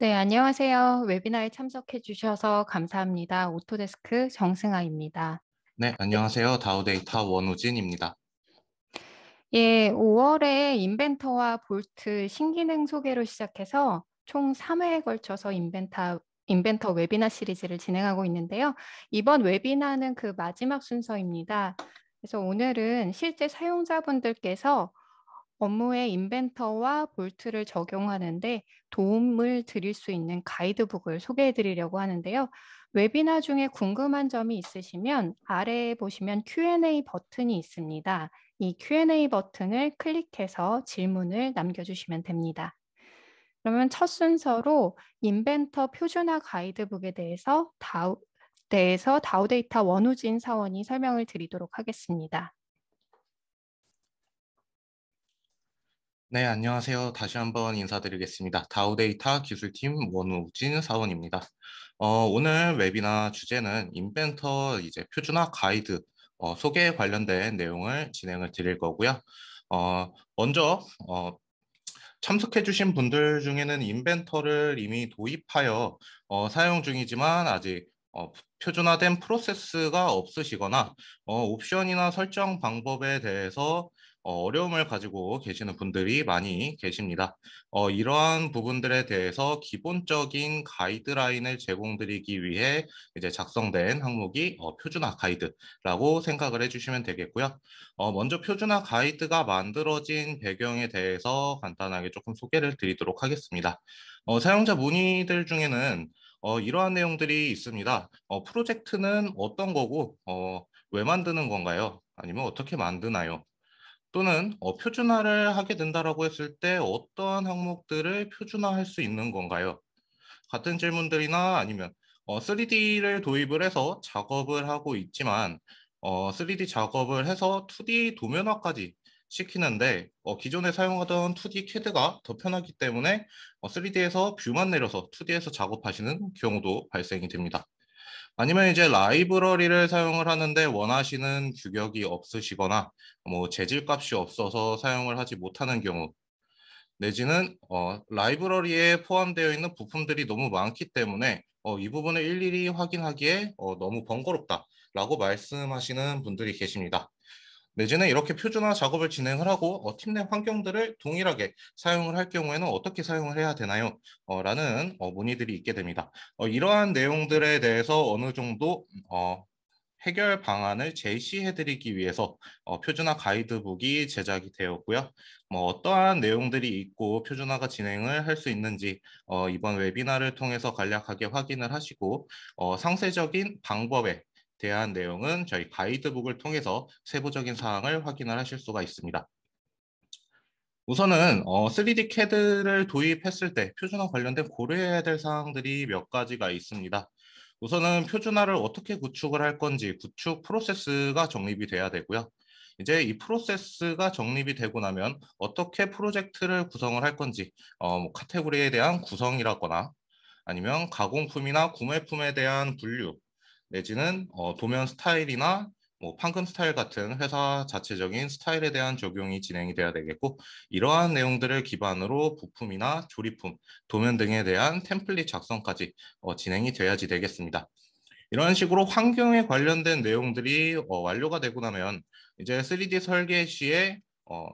네, 안녕하세요. 웨비나에 참석해 주셔서 감사합니다. 오토데스크 정승아입니다. 네, 안녕하세요. 다우데이터 원우진입니다. 예, 5월에 인벤터와 볼트 신기능 소개로 시작해서 총 3회에 걸쳐서 인벤터 인벤터 웨비나 시리즈를 진행하고 있는데요. 이번 웨비나는 그 마지막 순서입니다. 그래서 오늘은 실제 사용자분들께서 업무에 인벤터와 볼트를 적용하는데 도움을 드릴 수 있는 가이드북을 소개해 드리려고 하는데요. 웨비나 중에 궁금한 점이 있으시면 아래에 보시면 Q&A 버튼이 있습니다. 이 Q&A 버튼을 클릭해서 질문을 남겨주시면 됩니다. 그러면 첫 순서로 인벤터 표준화 가이드북에 대해서 다우, 대해서 다우데이터 원우진 사원이 설명을 드리도록 하겠습니다. 네, 안녕하세요. 다시 한번 인사드리겠습니다. 다우데이터 기술팀 원우진 사원입니다. 어, 오늘 웨비나 주제는 인벤터 이제 표준화 가이드 어, 소개에 관련된 내용을 진행을 드릴 거고요. 어, 먼저 어, 참석해 주신 분들 중에는 인벤터를 이미 도입하여 어, 사용 중이지만 아직 어, 표준화된 프로세스가 없으시거나 어, 옵션이나 설정 방법에 대해서 어, 어려움을 가지고 계시는 분들이 많이 계십니다. 어, 이러한 부분들에 대해서 기본적인 가이드라인을 제공드리기 위해 이제 작성된 항목이 어, 표준화 가이드라고 생각을 해주시면 되겠고요. 어, 먼저 표준화 가이드가 만들어진 배경에 대해서 간단하게 조금 소개를 드리도록 하겠습니다. 어, 사용자 문의들 중에는 어, 이러한 내용들이 있습니다. 프로젝트는 어떤 거고 왜 만드는 건가요? 아니면 어떻게 만드나요? 또는 어, 표준화를 하게 된다라고 했을 때 어떠한 항목들을 표준화할 수 있는 건가요? 같은 질문들이나 아니면 어, 3D를 도입을 해서 작업을 하고 있지만 어, 3D 작업을 해서 2D 도면화까지 시키는데 어, 기존에 사용하던 2D 캐드가 더 편하기 때문에 어, 3D에서 뷰만 내려서 2D에서 작업하시는 경우도 발생이 됩니다. 아니면 이제 라이브러리를 사용을 하는데 원하시는 규격이 없으시거나 뭐 재질값이 없어서 사용을 하지 못하는 경우 내지는 어, 라이브러리에 포함되어 있는 부품들이 너무 많기 때문에 어, 이 부분을 일일이 확인하기에 어, 너무 번거롭다라고 말씀하시는 분들이 계십니다. 내지는 이렇게 표준화 작업을 진행을 하고 어, 팀 내 환경들을 동일하게 사용을 할 경우에는 어떻게 사용을 해야 되나요? 어, 라는 어, 문의들이 있게 됩니다. 어, 이러한 내용들에 대해서 어느 정도 음, 어, 해결 방안을 제시해드리기 위해서 어, 표준화 가이드북이 제작이 되었고요. 뭐 어떠한 내용들이 있고 표준화가 진행을 할 수 있는지 이번 웨비나를 통해서 간략하게 확인을 하시고 상세적인 방법에 대한 내용은 저희 가이드북을 통해서 세부적인 사항을 확인 하실 수가 있습니다. 우선은 3D 어, CAD를 도입했을 때 표준화 관련된 고려해야 될 사항들이 몇 가지가 있습니다. 우선은 표준화를 어떻게 구축을 할 건지 구축 프로세스가 정립이 돼야 되고요. 이제 이 프로세스가 정립이 되고 나면 어떻게 프로젝트를 구성을 할 건지 어, 뭐 카테고리에 대한 구성이라거나 아니면 가공품이나 구매품에 대한 분류 내지는 어, 도면 스타일이나 뭐 판금 스타일 같은 회사 자체적인 스타일에 대한 적용이 진행이 되어야 되겠고 이러한 내용들을 기반으로 부품이나 조리품 도면 등에 대한 템플릿 작성까지 어, 진행이 되어야지 되겠습니다. 이런 식으로 환경에 관련된 내용들이 어, 완료가 되고 나면 이제 3D 설계 시에 어,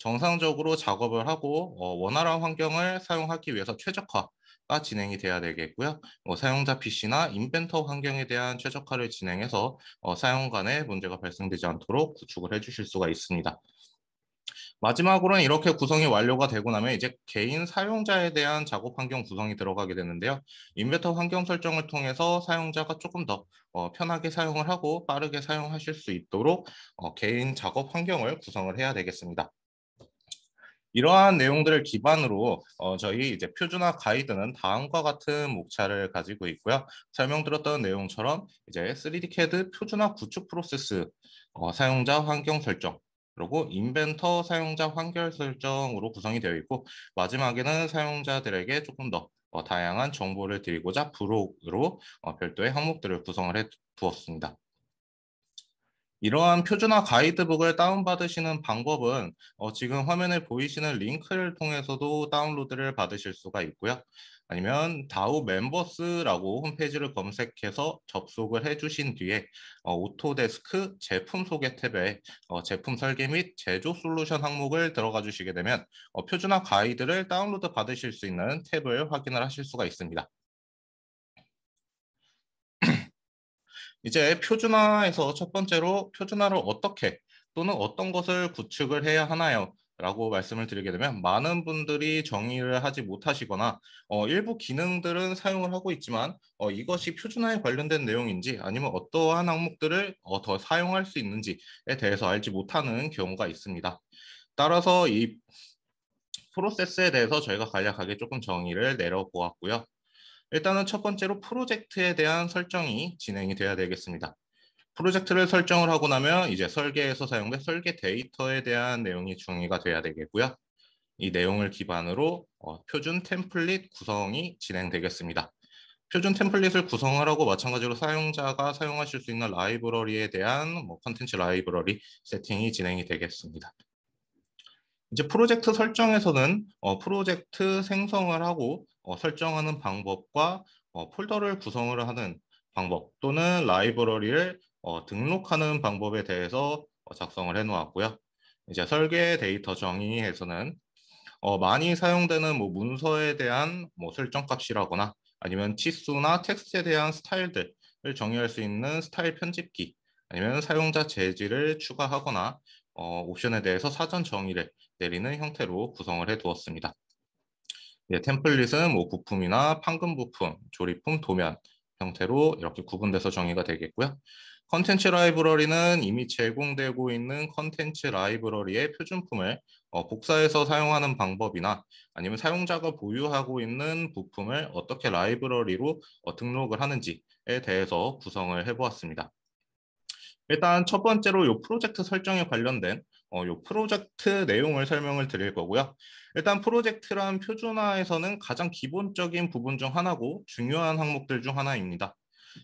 정상적으로 작업을 하고 어, 원활한 환경을 사용하기 위해서 최적화 가 진행이 돼야 되겠고요. 뭐 사용자 PC나 인벤터 환경에 대한 최적화를 진행해서 어, 사용 간에 문제가 발생되지 않도록 구축을 해주실 수가 있습니다. 마지막으로는 이렇게 구성이 완료가 되고 나면 이제 개인 사용자에 대한 작업 환경 구성이 들어가게 되는데요. 인베터 환경 설정을 통해서 사용자가 조금 더 어, 편하게 사용을 하고 빠르게 사용하실 수 있도록 어, 개인 작업 환경을 구성을 해야 되겠습니다. 이러한 내용들을 기반으로 어, 저희 이제 표준화 가이드는 다음과 같은 목차를 가지고 있고요. 설명드렸던 내용처럼 이제 3D CAD 표준화 구축 프로세스, 어, 사용자 환경 설정, 그리고 인벤터 사용자 환경 설정으로 구성이 되어 있고 마지막에는 사용자들에게 조금 더 어, 다양한 정보를 드리고자 브록으로 어, 별도의 항목들을 구성을 해 두었습니다. 이러한 표준화 가이드북을 다운받으시는 방법은 어, 지금 화면에 보이시는 링크를 통해서도 다운로드를 받으실 수가 있고요. 아니면 다우 멤버스라고 홈페이지를 검색해서 접속을 해주신 뒤에 어, 오토데스크 제품 소개 탭에 어, 제품 설계 및 제조 솔루션 항목을 들어가 주시게 되면 어, 표준화 가이드를 다운로드 받으실 수 있는 탭을 확인을 하실 수가 있습니다. 이제 표준화에서 첫 번째로 표준화를 어떻게 또는 어떤 것을 구축을 해야 하나요? 라고 말씀을 드리게 되면 많은 분들이 정의를 하지 못하시거나 어, 일부 기능들은 사용을 하고 있지만 어, 이것이 표준화에 관련된 내용인지 아니면 어떠한 항목들을 어, 더 사용할 수 있는지에 대해서 알지 못하는 경우가 있습니다. 따라서 이 프로세스에 대해서 저희가 간략하게 조금 정의를 내려보았고요. 일단은 첫 번째로 프로젝트에 대한 설정이 진행이 돼야 되겠습니다. 프로젝트를 설정을 하고 나면 이제 설계에서 사용된 설계 데이터에 대한 내용이 중의가 돼야 되겠고요. 이 내용을 기반으로 어, 표준 템플릿 구성이 진행되겠습니다. 표준 템플릿을 구성하라고 마찬가지로 사용자가 사용하실 수 있는 라이브러리에 대한 뭐 컨텐츠 라이브러리 세팅이 진행이 되겠습니다. 이제 프로젝트 설정에서는 어, 프로젝트 생성을 하고 어, 설정하는 방법과 어, 폴더를 구성을 하는 방법 또는 라이브러리를 어, 등록하는 방법에 대해서 어, 작성을 해놓았고요. 이제 설계 데이터 정의에서는 어, 많이 사용되는 뭐 문서에 대한 뭐 설정 값이라거나 아니면 치수나 텍스트에 대한 스타일들을 정의할 수 있는 스타일 편집기 아니면 사용자 재질을 추가하거나 어, 옵션에 대해서 사전 정의를 내리는 형태로 구성을 해두었습니다. 예, 템플릿은 뭐 부품이나 판금 부품, 조립품, 도면 형태로 이렇게 구분돼서 정의가 되겠고요. 컨텐츠 라이브러리는 이미 제공되고 있는 컨텐츠 라이브러리의 표준품을 어, 복사해서 사용하는 방법이나 아니면 사용자가 보유하고 있는 부품을 어떻게 라이브러리로 어, 등록을 하는지에 대해서 구성을 해보았습니다. 일단 첫 번째로 이 프로젝트 설정에 관련된 어, 이 프로젝트 내용을 설명을 드릴 거고요. 일단 프로젝트란 표준화에서는 가장 기본적인 부분 중 하나고 중요한 항목들 중 하나입니다.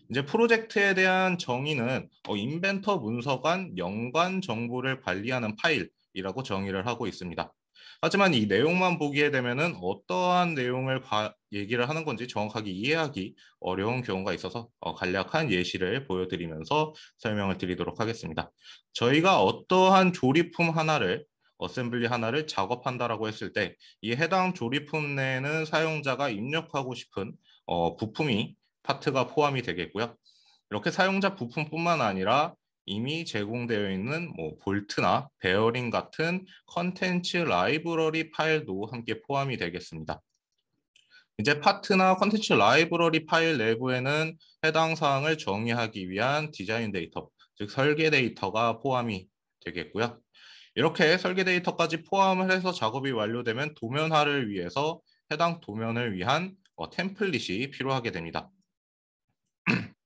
이제 프로젝트에 대한 정의는 어, 인벤터 문서 간 연관 정보를 관리하는 파일이라고 정의를 하고 있습니다. 하지만 이 내용만 보기에 되면은 어떠한 내용을 과, 얘기를 하는 건지 정확하게 이해하기 어려운 경우가 있어서 어, 간략한 예시를 보여드리면서 설명을 드리도록 하겠습니다. 저희가 어떠한 조리품 하나를 어셈블리 하나를 작업한다라고 했을 때 이 해당 조립품 내에는 사용자가 입력하고 싶은 어, 부품이 파트가 포함이 되겠고요. 이렇게 사용자 부품뿐만 아니라 이미 제공되어 있는 뭐 볼트나 베어링 같은 컨텐츠 라이브러리 파일도 함께 포함이 되겠습니다. 이제 파트나 컨텐츠 라이브러리 파일 내부에는 해당 사항을 정의하기 위한 디자인 데이터, 즉 설계 데이터가 포함이 되겠고요. 이렇게 설계 데이터까지 포함을 해서 작업이 완료되면 도면화를 위해서 해당 도면을 위한 어, 템플릿이 필요하게 됩니다.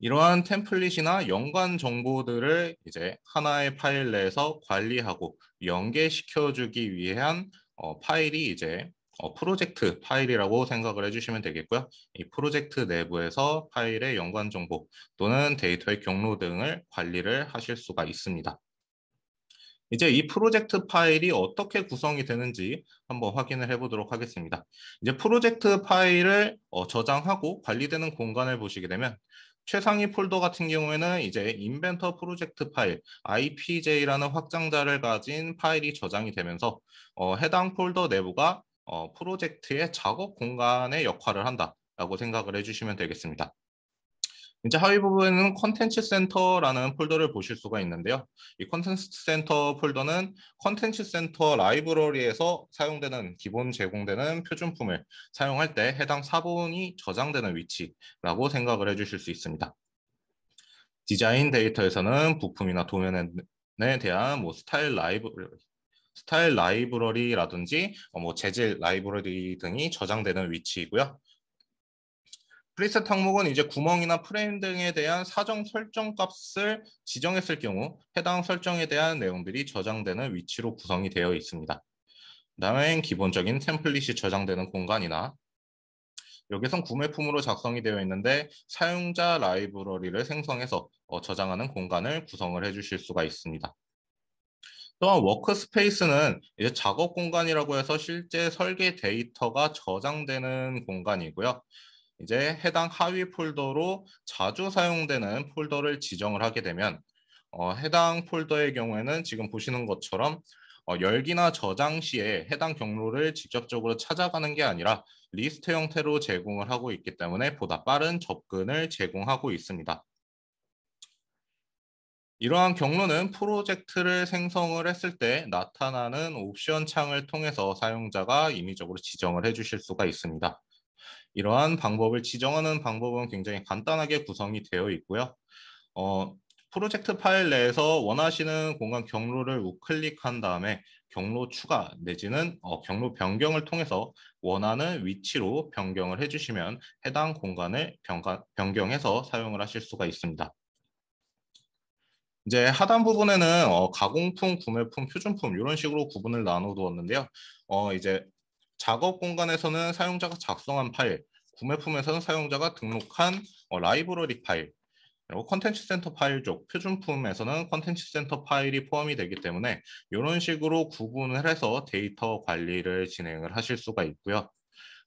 이러한 템플릿이나 연관 정보들을 이제 하나의 파일 내에서 관리하고 연계시켜주기 위한 어, 파일이 이제 어, 프로젝트 파일이라고 생각을 해주시면 되겠고요. 이 프로젝트 내부에서 파일의 연관 정보 또는 데이터의 경로 등을 관리를 하실 수가 있습니다. 이제 이 프로젝트 파일이 어떻게 구성이 되는지 한번 확인을 해보도록 하겠습니다. 이제 프로젝트 파일을 어, 저장하고 관리되는 공간을 보시게 되면 최상위 폴더 같은 경우에는 이제 인벤터 프로젝트 파일 IPJ라는 확장자를 가진 파일이 저장이 되면서 어, 해당 폴더 내부가 어, 프로젝트의 작업 공간의 역할을 한다라고 생각을 해주시면 되겠습니다. 이제 하위 부분은 컨텐츠 센터라는 폴더를 보실 수가 있는데요. 이 컨텐츠 센터 폴더는 컨텐츠 센터 라이브러리에서 사용되는 기본 제공되는 표준품을 사용할 때 해당 사본이 저장되는 위치라고 생각을 해주실 수 있습니다. 디자인 데이터에서는 부품이나 도면에 대한 뭐 스타일 라이브 러리 스타일 라이브러리라든지 어, 뭐 재질 라이브러리 등이 저장되는 위치이고요. 프리셋 항목은 이제 구멍이나 프레임 등에 대한 사정 설정 값을 지정했을 경우 해당 설정에 대한 내용들이 저장되는 위치로 구성이 되어 있습니다. 다음엔 기본적인 템플릿이 저장되는 공간이나 여기선 구매품으로 작성이 되어 있는데 사용자 라이브러리를 생성해서 어, 저장하는 공간을 구성을 해주실 수가 있습니다. 또한 워크스페이스는 이제 작업 공간이라고 해서 실제 설계 데이터가 저장되는 공간이고요. 이제 해당 하위 폴더로 자주 사용되는 폴더를 지정을 하게 되면 어, 해당 폴더의 경우에는 지금 보시는 것처럼 어, 열기나 저장 시에 해당 경로를 직접적으로 찾아가는 게 아니라 리스트 형태로 제공을 하고 있기 때문에 보다 빠른 접근을 제공하고 있습니다. 이러한 경로는 프로젝트를 생성을 했을 때 나타나는 옵션 창을 통해서 사용자가 임의적으로 지정을 해주실 수가 있습니다. 이러한 방법을 지정하는 방법은 굉장히 간단하게 구성이 되어 있고요. 어, 프로젝트 파일 내에서 원하시는 공간 경로를 우클릭한 다음에 경로 추가 내지는 어, 경로 변경을 통해서 원하는 위치로 변경을 해주시면 해당 공간을 변가, 변경해서 사용을 하실 수가 있습니다. 이제 하단 부분에는 어, 가공품, 구매품, 표준품 이런 식으로 구분을 나눠두었는데요. 어, 이제 작업 공간에서는 사용자가 작성한 파일, 구매품에서는 사용자가 등록한 어, 라이브러리 파일, 그리고 컨텐츠 센터 파일 쪽, 표준품에서는 컨텐츠 센터 파일이 포함이 되기 때문에 이런 식으로 구분을 해서 데이터 관리를 진행을 하실 수가 있고요.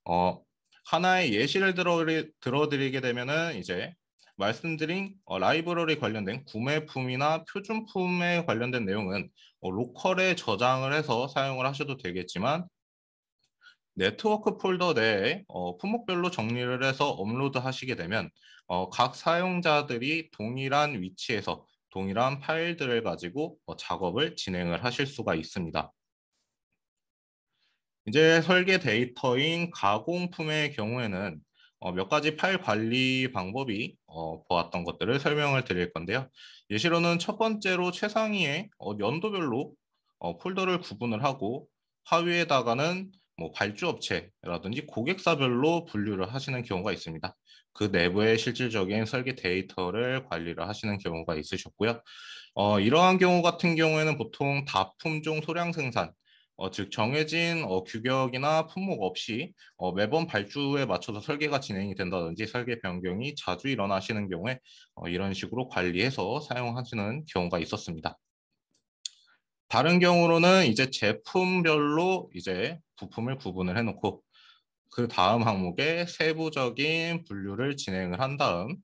어, 하나의 예시를 들어드리, 들어드리게 되면은 이제 말씀드린 어, 라이브러리 관련된 구매품이나 표준품에 관련된 내용은 어, 로컬에 저장을 해서 사용을 하셔도 되겠지만 네트워크 폴더 내에 어, 품목별로 정리를 해서 업로드 하시게 되면 어, 각 사용자들이 동일한 위치에서 동일한 파일들을 가지고 어, 작업을 진행을 하실 수가 있습니다. 이제 설계 데이터인 가공품의 경우에는 어, 몇 가지 파일 관리 방법이 어, 보았던 것들을 설명을 드릴 건데요. 예시로는 첫 번째로 최상위에 어, 연도별로 어, 폴더를 구분을 하고 하위에다가는 뭐 발주업체라든지 고객사별로 분류를 하시는 경우가 있습니다. 그 내부의 실질적인 설계 데이터를 관리를 하시는 경우가 있으셨고요. 어, 이러한 경우 같은 경우에는 보통 다품종 소량 생산 어, 즉 정해진 어, 규격이나 품목 없이 어, 매번 발주에 맞춰서 설계가 진행이 된다든지 설계 변경이 자주 일어나시는 경우에 어, 이런 식으로 관리해서 사용하시는 경우가 있었습니다. 다른 경우로는 이제 제품별로 이제 부품을 구분을 해놓고 그 다음 항목에 세부적인 분류를 진행을 한 다음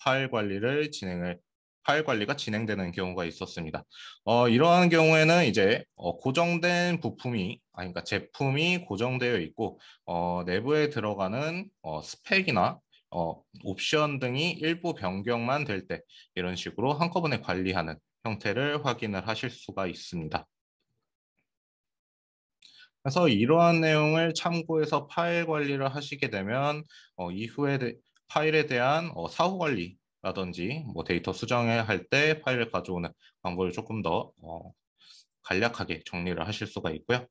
파일 관리를 진행을 파일 관리가 진행되는 경우가 있었습니다. 어, 이러한 경우에는 이제 어, 고정된 부품이 아 그러니까 제품이 고정되어 있고 어, 내부에 들어가는 어, 스펙이나 어, 옵션 등이 일부 변경만 될 때 이런 식으로 한꺼번에 관리하는 형태를 확인을 하실 수가 있습니다. 그래서 이러한 내용을 참고해서 파일 관리를 하시게 되면 어, 이후에 파일에 대한 어, 사후 관리 라든지 뭐 데이터 수정을 할 때 파일을 가져오는 방법을 조금 더 어, 간략하게 정리를 하실 수가 있고요.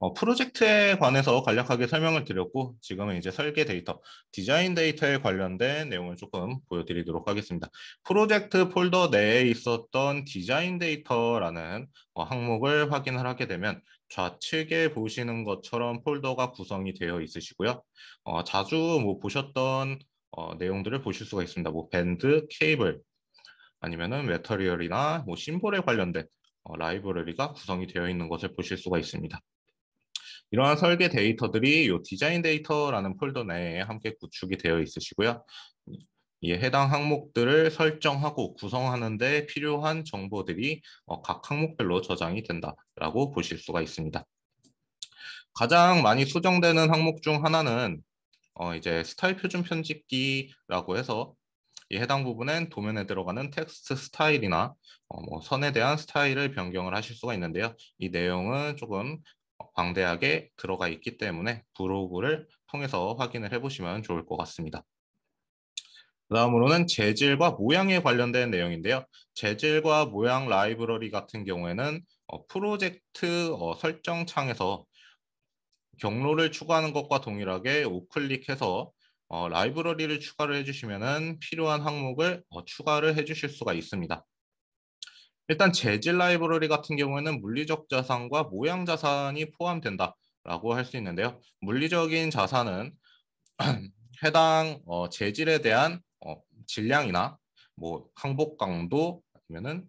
어, 프로젝트에 관해서 간략하게 설명을 드렸고 지금은 이제 설계 데이터, 디자인 데이터에 관련된 내용을 조금 보여드리도록 하겠습니다. 프로젝트 폴더 내에 있었던 디자인 데이터라는 어, 항목을 확인을 하게 되면 좌측에 보시는 것처럼 폴더가 구성이 되어 있으시고요. 어, 자주 뭐 보셨던 어, 내용들을 보실 수가 있습니다. 뭐 밴드, 케이블 아니면은 메터리얼이나 뭐 심볼에 관련된 어, 라이브러리가 구성이 되어 있는 것을 보실 수가 있습니다. 이러한 설계 데이터들이 이 디자인 데이터라는 폴더 내에 함께 구축이 되어 있으시고요. 이 해당 항목들을 설정하고 구성하는데 필요한 정보들이 어, 각 항목별로 저장이 된다라고 보실 수가 있습니다. 가장 많이 수정되는 항목 중 하나는 어, 이제 스타일 표준 편집기라고 해서 이 해당 부분은 도면에 들어가는 텍스트 스타일이나 어, 뭐 선에 대한 스타일을 변경을 하실 수가 있는데요. 이 내용은 조금 방대하게 들어가 있기 때문에 브로그를 통해서 확인을 해보시면 좋을 것 같습니다. 다음으로는 재질과 모양에 관련된 내용인데요. 재질과 모양 라이브러리 같은 경우에는 어, 프로젝트 어, 설정 창에서 경로를 추가하는 것과 동일하게 우클릭해서 어, 라이브러리를 추가를 해주시면 필요한 항목을 어, 추가를 해주실 수가 있습니다. 일단 재질 라이브러리 같은 경우에는 물리적 자산과 모양 자산이 포함된다라고 할 수 있는데요. 물리적인 자산은 해당 어, 재질에 대한 어, 질량이나 뭐 항복 강도 아니면은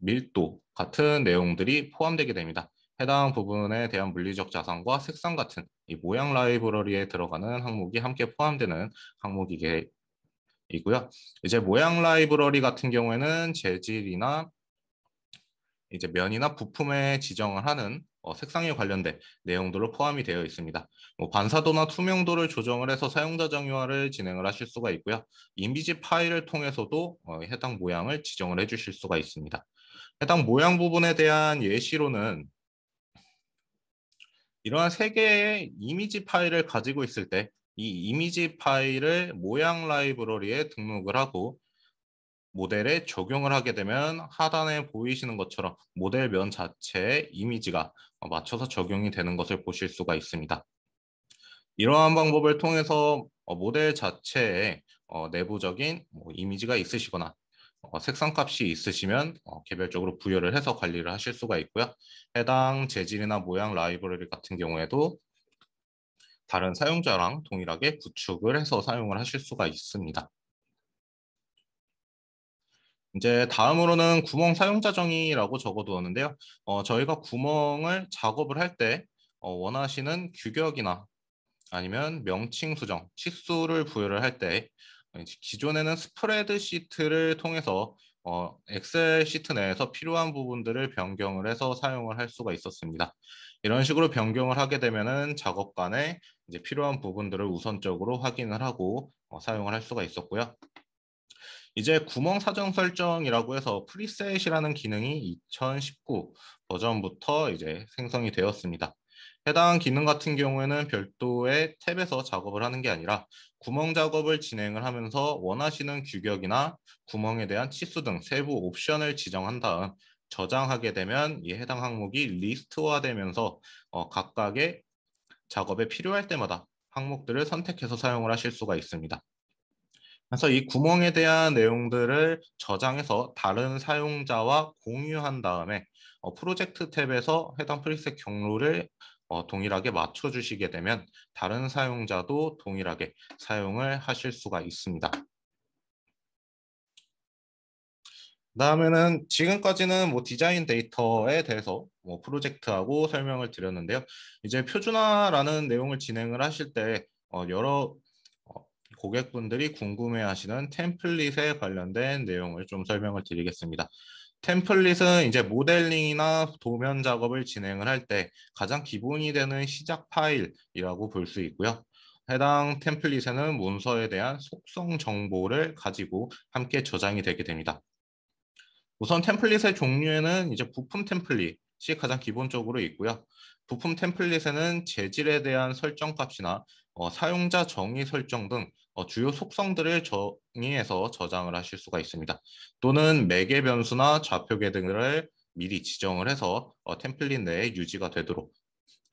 밀도 같은 내용들이 포함되게 됩니다. 해당 부분에 대한 물리적 자산과 색상 같은 이 모양 라이브러리에 들어가는 항목이 함께 포함되는 항목이게 이고요. 이제 모양 라이브러리 같은 경우에는 재질이나 이제 면이나 부품에 지정을 하는 어, 색상에 관련된 내용들로 포함이 되어 있습니다. 뭐 반사도나 투명도를 조정을 해서 사용자 정의화를 진행을 하실 수가 있고요. 이미지 파일을 통해서도 어, 해당 모양을 지정을 해주실 수가 있습니다. 해당 모양 부분에 대한 예시로는 이러한 세 개의 이미지 파일을 가지고 있을 때 이 이미지 파일을 모양 라이브러리에 등록을 하고 모델에 적용을 하게 되면 하단에 보이시는 것처럼 모델 면 자체의 이미지가 맞춰서 적용이 되는 것을 보실 수가 있습니다. 이러한 방법을 통해서 모델 자체에 내부적인 뭐 이미지가 있으시거나 어, 색상값이 있으시면 어, 개별적으로 부여를 해서 관리를 하실 수가 있고요. 해당 재질이나 모양 라이브러리 같은 경우에도 다른 사용자랑 동일하게 구축을 해서 사용을 하실 수가 있습니다. 이제 다음으로는 구멍 사용자 정의라고 적어두었는데요. 어, 저희가 구멍을 작업을 할때 어, 원하시는 규격이나 아니면 명칭 수정, 치수를 부여를 할때 기존에는 스프레드 시트를 통해서 어, 엑셀 시트 내에서 필요한 부분들을 변경을 해서 사용을 할 수가 있었습니다. 이런 식으로 변경을 하게 되면은 작업 간에 이제 필요한 부분들을 우선적으로 확인을 하고 어, 사용을 할 수가 있었고요. 이제 구멍 사정 설정이라고 해서 프리셋이라는 기능이 2019 버전부터 이제 생성이 되었습니다. 해당 기능 같은 경우에는 별도의 탭에서 작업을 하는 게 아니라 구멍 작업을 진행을 하면서 원하시는 규격이나 구멍에 대한 치수 등 세부 옵션을 지정한 다음 저장하게 되면 이 해당 항목이 리스트화되면서 어, 각각의 작업에 필요할 때마다 항목들을 선택해서 사용을 하실 수가 있습니다. 그래서 이 구멍에 대한 내용들을 저장해서 다른 사용자와 공유한 다음에 어, 프로젝트 탭에서 해당 프리셋 경로를 어, 동일하게 맞춰주시게 되면 다른 사용자도 동일하게 사용을 하실 수가 있습니다. 다음에는 지금까지는 뭐 디자인 데이터에 대해서 뭐 프로젝트하고 설명을 드렸는데요. 이제 표준화라는 내용을 진행을 하실 때 어, 여러 어, 고객분들이 궁금해하시는 템플릿에 관련된 내용을 좀 설명을 드리겠습니다. 템플릿은 이제 모델링이나 도면 작업을 진행을 할 때 가장 기본이 되는 시작 파일이라고 볼 수 있고요. 해당 템플릿에는 문서에 대한 속성 정보를 가지고 함께 저장이 되게 됩니다. 우선 템플릿의 종류에는 이제 부품 템플릿이 가장 기본적으로 있고요. 부품 템플릿에는 재질에 대한 설정 값이나 어, 사용자 정의 설정 등 어, 주요 속성들을 정의해서 저장을 하실 수가 있습니다. 또는 매개 변수나 좌표계 등을 미리 지정을 해서 어, 템플릿 내에 유지가 되도록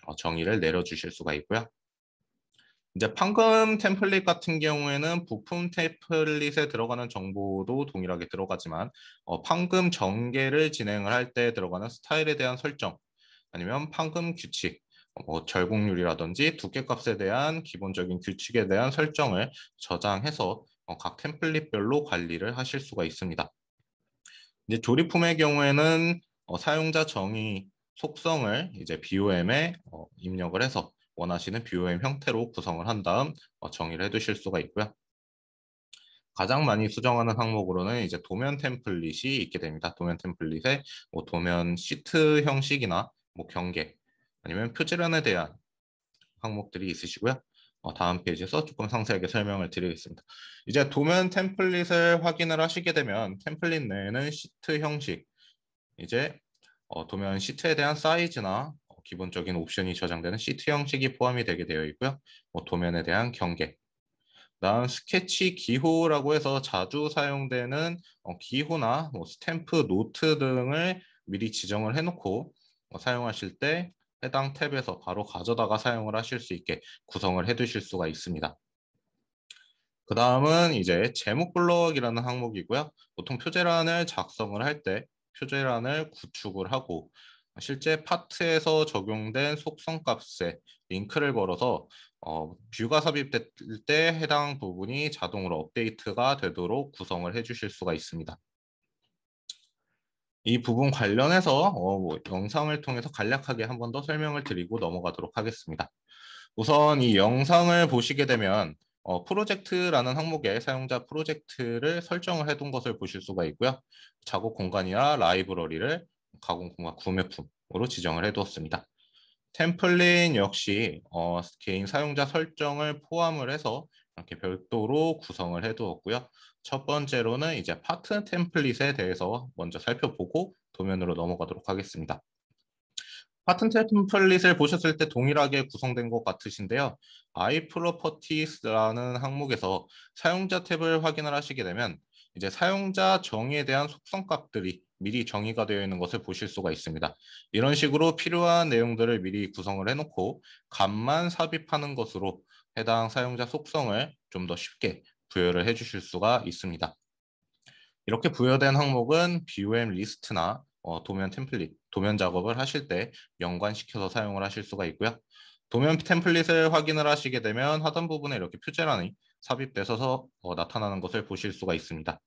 어, 정의를 내려주실 수가 있고요. 이제 판금 템플릿 같은 경우에는 부품 템플릿에 들어가는 정보도 동일하게 들어가지만 어, 판금 전개를 진행을 할 때 들어가는 스타일에 대한 설정 아니면 판금 규칙 뭐 절곡률이라든지 두께값에 대한 기본적인 규칙에 대한 설정을 저장해서 어, 각 템플릿별로 관리를 하실 수가 있습니다. 이제 조립품의 경우에는 어, 사용자 정의 속성을 이제 BOM에 어, 입력을 해서 원하시는 BOM 형태로 구성을 한 다음 정의를 해두실 수가 있고요. 가장 많이 수정하는 항목으로는 이제 도면 템플릿이 있게 됩니다. 도면 템플릿에 뭐 도면 시트 형식이나 뭐 경계, 아니면 표지환에 대한 항목들이 있으시고요. 어, 다음 페이지에서 조금 상세하게 설명을 드리겠습니다. 이제 도면 템플릿을 확인을 하시게 되면 템플릿 내에는 시트 형식, 이제 어, 도면 시트에 대한 사이즈나 어, 기본적인 옵션이 저장되는 시트 형식이 포함이 되게 되어 있고요. 뭐, 도면에 대한 경계, 다음 스케치 기호라고 해서 자주 사용되는 어, 기호나 뭐 스탬프, 노트 등을 미리 지정을 해놓고 어, 사용하실 때 해당 탭에서 바로 가져다가 사용을 하실 수 있게 구성을 해 두실 수가 있습니다. 그 다음은 이제 제목 블록이라는 항목이고요. 보통 표제란을 작성을 할 때 표제란을 구축을 하고 실제 파트에서 적용된 속성 값에 링크를 걸어서 어, 뷰가 삽입될 때 해당 부분이 자동으로 업데이트가 되도록 구성을 해 주실 수가 있습니다. 이 부분 관련해서 어, 뭐 영상을 통해서 간략하게 한 번 더 설명을 드리고 넘어가도록 하겠습니다. 우선 이 영상을 보시게 되면 어, 프로젝트라는 항목에 사용자 프로젝트를 설정을 해둔 것을 보실 수가 있고요. 작업 공간이나 라이브러리를 가공공간 구매품으로 지정을 해두었습니다. 템플릿 역시 어, 개인 사용자 설정을 포함을 해서 이렇게 별도로 구성을 해두었고요. 첫 번째로는 이제 파트 템플릿에 대해서 먼저 살펴보고 도면으로 넘어가도록 하겠습니다. 파트 템플릿을 보셨을 때 동일하게 구성된 것 같으신데요. iProperties라는 항목에서 사용자 탭을 확인을 하시게 되면 이제 사용자 정의에 대한 속성 값들이 미리 정의가 되어 있는 것을 보실 수가 있습니다. 이런 식으로 필요한 내용들을 미리 구성을 해놓고 값만 삽입하는 것으로 해당 사용자 속성을 좀 더 쉽게 부여를 해주실 수가 있습니다. 이렇게 부여된 항목은 BOM 리스트나 어, 도면 템플릿, 도면 작업을 하실 때 연관시켜서 사용을 하실 수가 있고요. 도면 템플릿을 확인을 하시게 되면 하단 부분에 이렇게 표제란이 삽입돼서 어, 나타나는 것을 보실 수가 있습니다.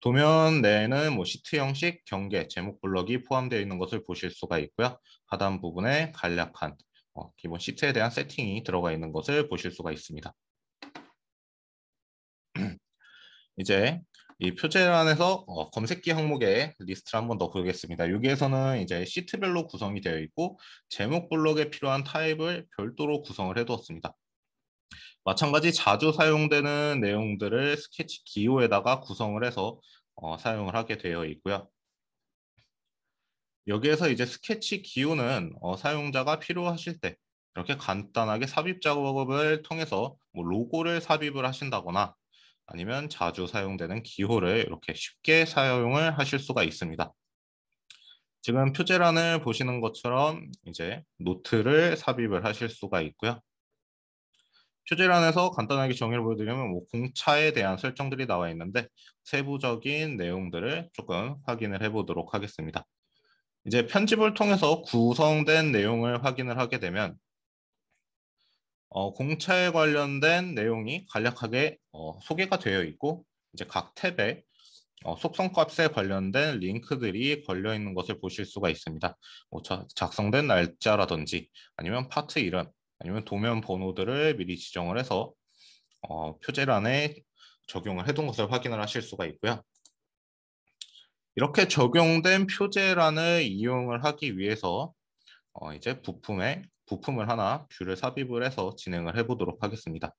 도면 내에는 뭐 시트 형식, 경계, 제목 블럭이 포함되어 있는 것을 보실 수가 있고요. 하단 부분에 간략한 어, 기본 시트에 대한 세팅이 들어가 있는 것을 보실 수가 있습니다. 이제 이 표제란에서 어, 검색기 항목의 리스트를 한 번 더 보겠습니다. 여기에서는 이제 시트별로 구성이 되어 있고 제목 블록에 필요한 타입을 별도로 구성을 해두었습니다. 마찬가지 자주 사용되는 내용들을 스케치 기호에다가 구성을 해서 어, 사용을 하게 되어 있고요. 여기에서 이제 스케치 기호는 어, 사용자가 필요하실 때 이렇게 간단하게 삽입 작업을 통해서 뭐 로고를 삽입을 하신다거나 아니면 자주 사용되는 기호를 이렇게 쉽게 사용을 하실 수가 있습니다. 지금 표제란을 보시는 것처럼 이제 노트를 삽입을 하실 수가 있고요. 표제란에서 간단하게 정의를 보여드리면 뭐 공차에 대한 설정들이 나와 있는데 세부적인 내용들을 조금 확인을 해보도록 하겠습니다. 이제 편집을 통해서 구성된 내용을 확인을 하게 되면 어, 공채 관련된 내용이 간략하게 어, 소개가 되어 있고 이제 각 탭에 어, 속성값에 관련된 링크들이 걸려 있는 것을 보실 수가 있습니다. 뭐 자, 작성된 날짜라든지 아니면 파트 이름 아니면 도면 번호들을 미리 지정을 해서 어, 표제란에 적용을 해둔 것을 확인을 하실 수가 있고요. 이렇게 적용된 표제란을 이용을 하기 위해서 어, 이제 부품에 부품을 하나 뷰를 삽입을 해서 진행을 해보도록 하겠습니다.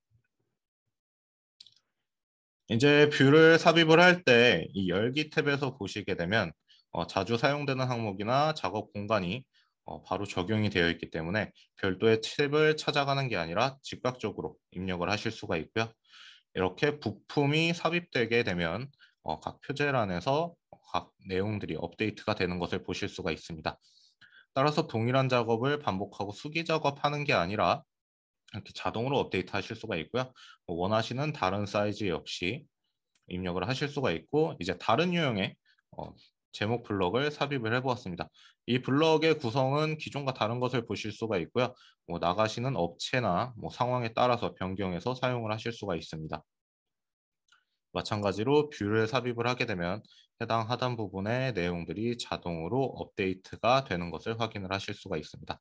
이제 뷰를 삽입을 할 때 이 열기 탭에서 보시게 되면 어, 자주 사용되는 항목이나 작업 공간이 어, 바로 적용이 되어 있기 때문에 별도의 탭을 찾아가는 게 아니라 즉각적으로 입력을 하실 수가 있고요. 이렇게 부품이 삽입되게 되면 어, 각 표제란에서 각 내용들이 업데이트가 되는 것을 보실 수가 있습니다. 따라서 동일한 작업을 반복하고 수기 작업하는 게 아니라 이렇게 자동으로 업데이트 하실 수가 있고요. 뭐 원하시는 다른 사이즈 역시 입력을 하실 수가 있고 이제 다른 유형의 어, 제목 블럭을 삽입을 해보았습니다. 이 블럭의 구성은 기존과 다른 것을 보실 수가 있고요. 뭐 나가시는 업체나 뭐 상황에 따라서 변경해서 사용을 하실 수가 있습니다. 마찬가지로 뷰를 삽입을 하게 되면 해당 하단 부분의 내용들이 자동으로 업데이트가 되는 것을 확인을 하실 수가 있습니다.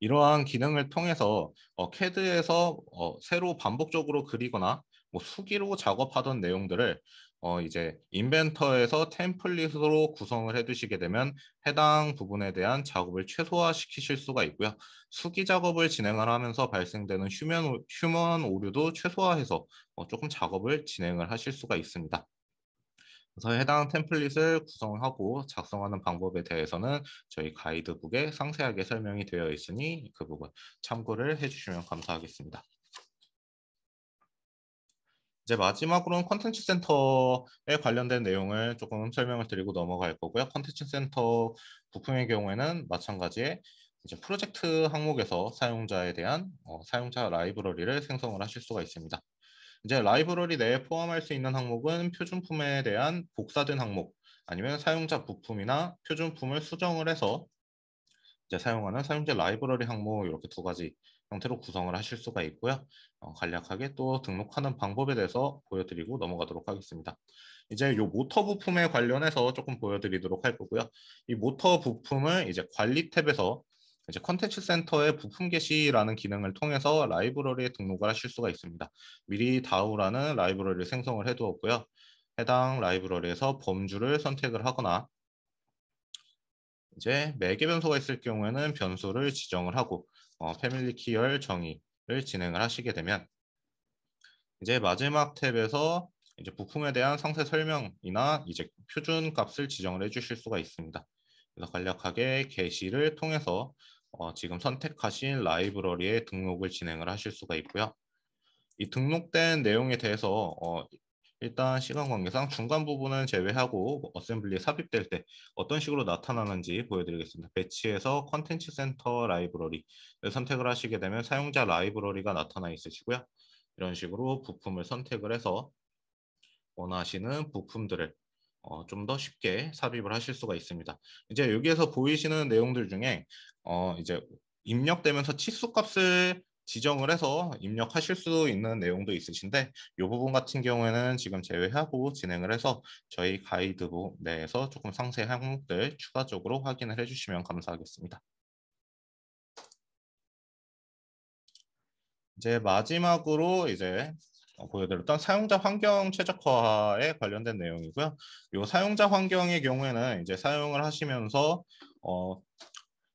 이러한 기능을 통해서 어, CAD에서 어, 새로 반복적으로 그리거나 뭐 수기로 작업하던 내용들을 어, 이제 인벤터에서 템플릿으로 구성을 해두시게 되면 해당 부분에 대한 작업을 최소화시키실 수가 있고요. 수기 작업을 진행을 하면서 발생되는 휴먼, 휴먼 오류도 최소화해서 어, 조금 작업을 진행을 하실 수가 있습니다. 그래서 해당 템플릿을 구성하고 작성하는 방법에 대해서는 저희 가이드북에 상세하게 설명이 되어 있으니 그 부분 참고를 해주시면 감사하겠습니다. 이제 마지막으로는 컨텐츠 센터에 관련된 내용을 조금 설명을 드리고 넘어갈 거고요. 컨텐츠 센터 부품의 경우에는 마찬가지의 이제 프로젝트 항목에서 사용자에 대한 어, 사용자 라이브러리를 생성을 하실 수가 있습니다. 이제 라이브러리 내에 포함할 수 있는 항목은 표준품에 대한 복사된 항목 아니면 사용자 부품이나 표준품을 수정을 해서 이제 사용하는 사용자 라이브러리 항목 이렇게 두 가지 형태로 구성을 하실 수가 있고요. 어, 간략하게 또 등록하는 방법에 대해서 보여드리고 넘어가도록 하겠습니다. 이제 이 모터 부품에 관련해서 조금 보여드리도록 할 거고요. 이 모터 부품을 이제 관리 탭에서 이제 콘텐츠 센터의 부품 게시라는 기능을 통해서 라이브러리에 등록을 하실 수가 있습니다. 미리 다우라는 라이브러리를 생성을 해두었고요. 해당 라이브러리에서 범주를 선택을 하거나 이제 매개 변수가 있을 경우에는 변수를 지정을 하고 어, 패밀리 키열 정의를 진행을 하시게 되면 이제 마지막 탭에서 이제 부품에 대한 상세 설명이나 이제 표준 값을 지정을 해 주실 수가 있습니다. 그래서 간략하게 게시를 통해서 어, 지금 선택하신 라이브러리에 등록을 진행을 하실 수가 있고요. 이 등록된 내용에 대해서 어, 일단 시간 관계상 중간 부분은 제외하고 어셈블리에 삽입될 때 어떤 식으로 나타나는지 보여드리겠습니다. 배치에서 컨텐츠 센터 라이브러리 를 선택을 하시게 되면 사용자 라이브러리가 나타나 있으시고요. 이런 식으로 부품을 선택을 해서 원하시는 부품들을 어, 좀더 쉽게 삽입을 하실 수가 있습니다. 이제 여기에서 보이시는 내용들 중에 어, 이제 입력되면서 치수값을 지정을 해서 입력하실 수 있는 내용도 있으신데 이 부분 같은 경우에는 지금 제외하고 진행을 해서 저희 가이드북 내에서 조금 상세한 항목들 추가적으로 확인을 해주시면 감사하겠습니다. 이제 마지막으로 이제 보여드렸던 사용자 환경 최적화에 관련된 내용이고요. 이 사용자 환경의 경우에는 이제 사용을 하시면서 어,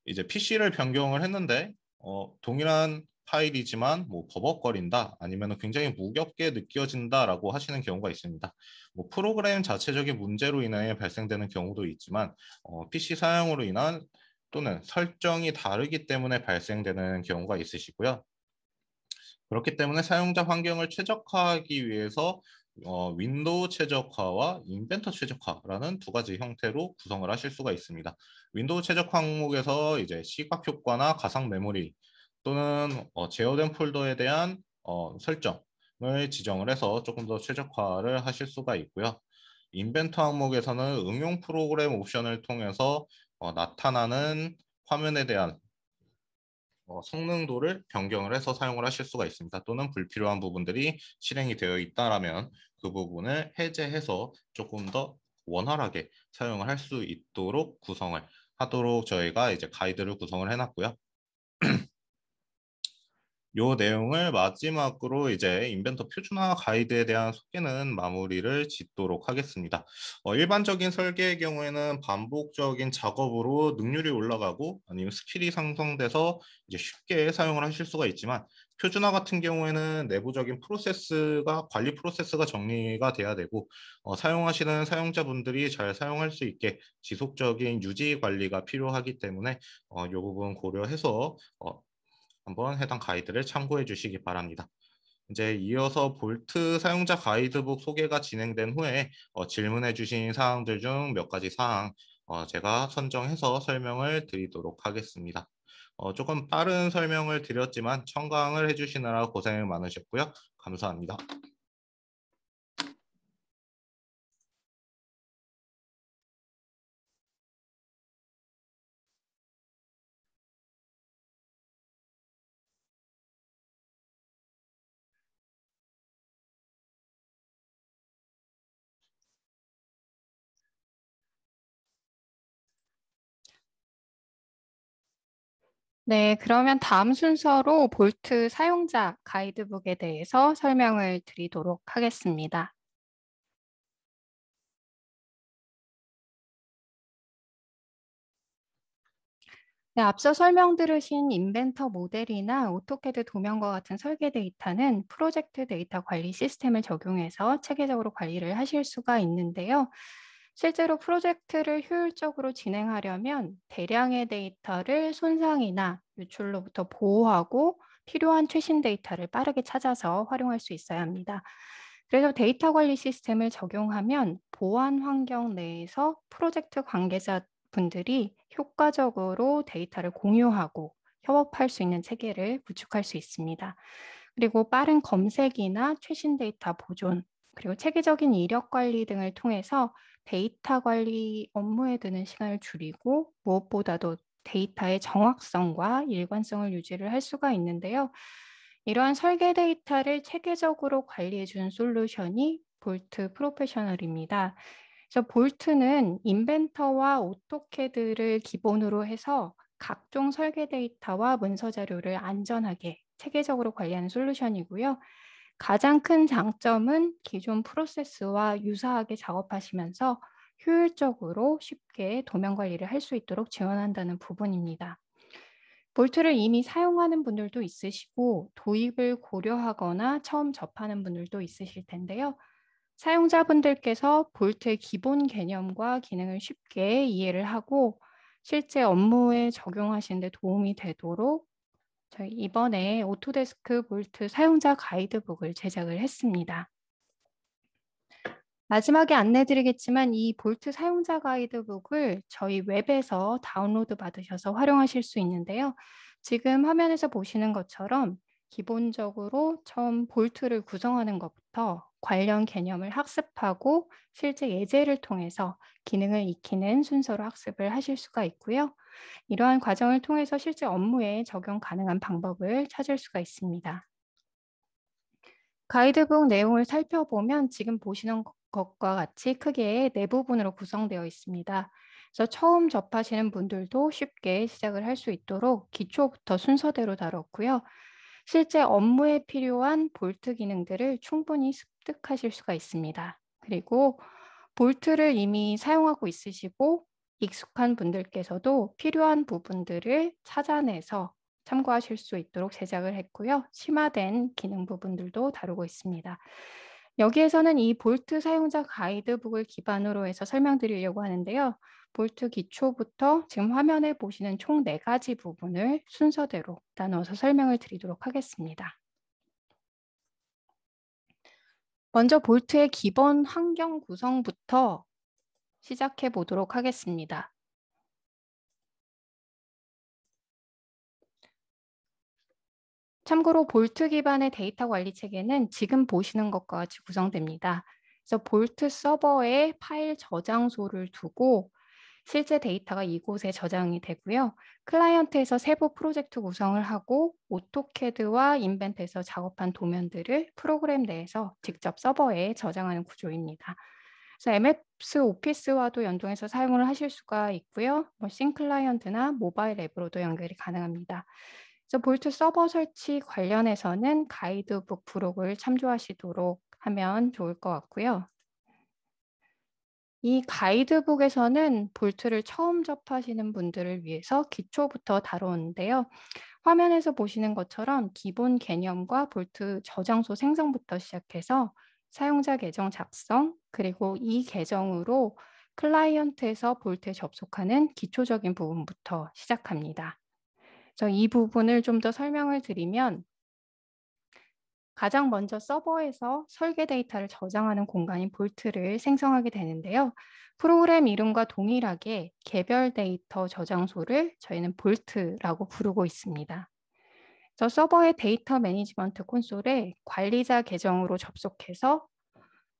이제 PC를 변경을 했는데 어, 동일한 파일이지만 뭐 버벅거린다 아니면 굉장히 무겁게 느껴진다라고 하시는 경우가 있습니다. 뭐 프로그램 자체적인 문제로 인해 발생되는 경우도 있지만 어, PC 사용으로 인한 또는 설정이 다르기 때문에 발생되는 경우가 있으시고요. 그렇기 때문에 사용자 환경을 최적화하기 위해서 어, 윈도우 최적화와 인벤터 최적화라는 두 가지 형태로 구성을 하실 수가 있습니다. 윈도우 최적화 항목에서 이제 시각 효과나 가상 메모리 또는 어, 제어된 폴더에 대한 어, 설정을 지정을 해서 조금 더 최적화를 하실 수가 있고요. 인벤터 항목에서는 응용 프로그램 옵션을 통해서 어, 나타나는 화면에 대한 어, 성능도를 변경을 해서 사용을 하실 수가 있습니다. 또는 불필요한 부분들이 실행이 되어 있다라면 그 부분을 해제해서 조금 더 원활하게 사용을 할 수 있도록 구성을 하도록 저희가 이제 가이드를 구성을 해놨고요. 요 내용을 마지막으로 이제 인벤터 표준화 가이드에 대한 소개는 마무리를 짓도록 하겠습니다. 어, 일반적인 설계의 경우에는 반복적인 작업으로 능률이 올라가고 아니면 스킬이 상승돼서 이제 쉽게 사용을 하실 수가 있지만 표준화 같은 경우에는 내부적인 프로세스가 관리 프로세스가 정리가 돼야 되고 어, 사용하시는 사용자분들이 잘 사용할 수 있게 지속적인 유지 관리가 필요하기 때문에 어, 요 부분 고려해서 어, 한번 해당 가이드를 참고해 주시기 바랍니다. 이제 이어서 볼트 사용자 가이드북 소개가 진행된 후에 어, 질문해 주신 사항들 중 몇 가지 사항 어, 제가 선정해서 설명을 드리도록 하겠습니다. 어, 조금 빠른 설명을 드렸지만 청강을 해주시느라 고생 많으셨고요. 감사합니다. 네, 그러면 다음 순서로 볼트 사용자 가이드북에 대해서 설명을 드리도록 하겠습니다. 네, 앞서 설명 들으신 인벤터 모델이나 오토캐드 도면과 같은 설계 데이터는 프로젝트 데이터 관리 시스템을 적용해서 체계적으로 관리를 하실 수가 있는데요. 실제로 프로젝트를 효율적으로 진행하려면 대량의 데이터를 손상이나 유출로부터 보호하고 필요한 최신 데이터를 빠르게 찾아서 활용할 수 있어야 합니다. 그래서 데이터 관리 시스템을 적용하면 보안 환경 내에서 프로젝트 관계자 분들이 효과적으로 데이터를 공유하고 협업할 수 있는 체계를 구축할 수 있습니다. 그리고 빠른 검색이나 최신 데이터 보존, 그리고 체계적인 이력 관리 등을 통해서 데이터 관리 업무에 드는 시간을 줄이고 무엇보다도 데이터의 정확성과 일관성을 유지를 할 수가 있는데요. 이러한 설계 데이터를 체계적으로 관리해 주는 솔루션이 볼트 프로페셔널입니다. 그래서 볼트는 인벤터와 오토캐드를 기본으로 해서 각종 설계 데이터와 문서 자료를 안전하게 체계적으로 관리하는 솔루션이고요. 가장 큰 장점은 기존 프로세스와 유사하게 작업하시면서 효율적으로 쉽게 도면 관리를 할 수 있도록 지원한다는 부분입니다. 볼트를 이미 사용하는 분들도 있으시고 도입을 고려하거나 처음 접하는 분들도 있으실 텐데요. 사용자분들께서 볼트의 기본 개념과 기능을 쉽게 이해를 하고 실제 업무에 적용하시는 데 도움이 되도록 저희 이번에 오토데스크 볼트 사용자 가이드북을 제작을 했습니다. 마지막에 안내드리겠지만 이 볼트 사용자 가이드북을 저희 웹에서 다운로드 받으셔서 활용하실 수 있는데요. 지금 화면에서 보시는 것처럼 기본적으로 처음 볼트를 구성하는 것부터 관련 개념을 학습하고 실제 예제를 통해서 기능을 익히는 순서로 학습을 하실 수가 있고요. 이러한 과정을 통해서 실제 업무에 적용 가능한 방법을 찾을 수가 있습니다. 가이드북 내용을 살펴보면 지금 보시는 것과 같이 크게 네 부분으로 구성되어 있습니다. 그래서 처음 접하시는 분들도 쉽게 시작을 할 수 있도록 기초부터 순서대로 다뤘고요. 실제 업무에 필요한 볼트 기능들을 충분히 습득하실 수가 있습니다. 그리고 볼트를 이미 사용하고 있으시고 익숙한 분들께서도 필요한 부분들을 찾아내서 참고하실 수 있도록 제작을 했고요. 심화된 기능 부분들도 다루고 있습니다. 여기에서는 이 볼트 사용자 가이드북을 기반으로 해서 설명드리려고 하는데요. 볼트 기초부터 지금 화면에 보시는 총 네가지 부분을 순서대로 나눠서 설명을 드리도록 하겠습니다. 먼저 볼트의 기본 환경 구성부터 시작해 보도록 하겠습니다. 참고로 볼트 기반의 데이터 관리 체계는 지금 보시는 것과 같이 구성됩니다. 그래서 볼트 서버에 파일 저장소를 두고 실제 데이터가 이곳에 저장이 되고요. 클라이언트에서 세부 프로젝트 구성을 하고 오토캐드와 인벤트에서 작업한 도면들을 프로그램 내에서 직접 서버에 저장하는 구조입니다. 그래서 MS 오피스와도 연동해서 사용을 하실 수가 있고요. 머신 뭐 클라이언트나 모바일 앱으로도 연결이 가능합니다. 그래서 볼트 서버 설치 관련해서는 가이드북 브록을 참조하시도록 하면 좋을 것 같고요. 이 가이드북에서는 볼트를 처음 접하시는 분들을 위해서 기초부터 다루는데요. 화면에서 보시는 것처럼 기본 개념과 볼트 저장소 생성부터 시작해서 사용자 계정 작성, 그리고 이 계정으로 클라이언트에서 볼트에 접속하는 기초적인 부분부터 시작합니다. 이 부분을 좀 더 설명을 드리면 가장 먼저 서버에서 설계 데이터를 저장하는 공간인 볼트를 생성하게 되는데요. 프로그램 이름과 동일하게 개별 데이터 저장소를 저희는 볼트라고 부르고 있습니다. 저 서버의 데이터 매니지먼트 콘솔에 관리자 계정으로 접속해서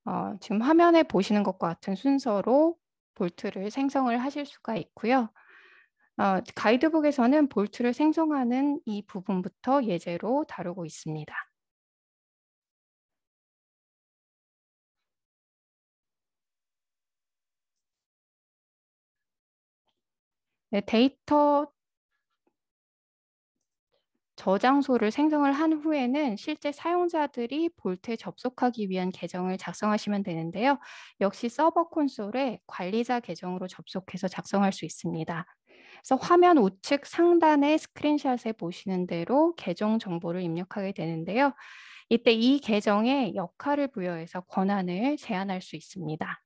어, 지금 화면에 보시는 것과 같은 순서로 볼트를 생성을 하실 수가 있고요. 어, 가이드북에서는 볼트를 생성하는 이 부분부터 예제로 다루고 있습니다. 네, 데이터 저장소를 생성을 한 후에는 실제 사용자들이 볼트에 접속하기 위한 계정을 작성하시면 되는데요. 역시 서버 콘솔에 관리자 계정으로 접속해서 작성할 수 있습니다. 그래서 화면 우측 상단의 스크린샷에 보시는 대로 계정 정보를 입력하게 되는데요. 이때 이 계정에 역할을 부여해서 권한을 제한할 수 있습니다.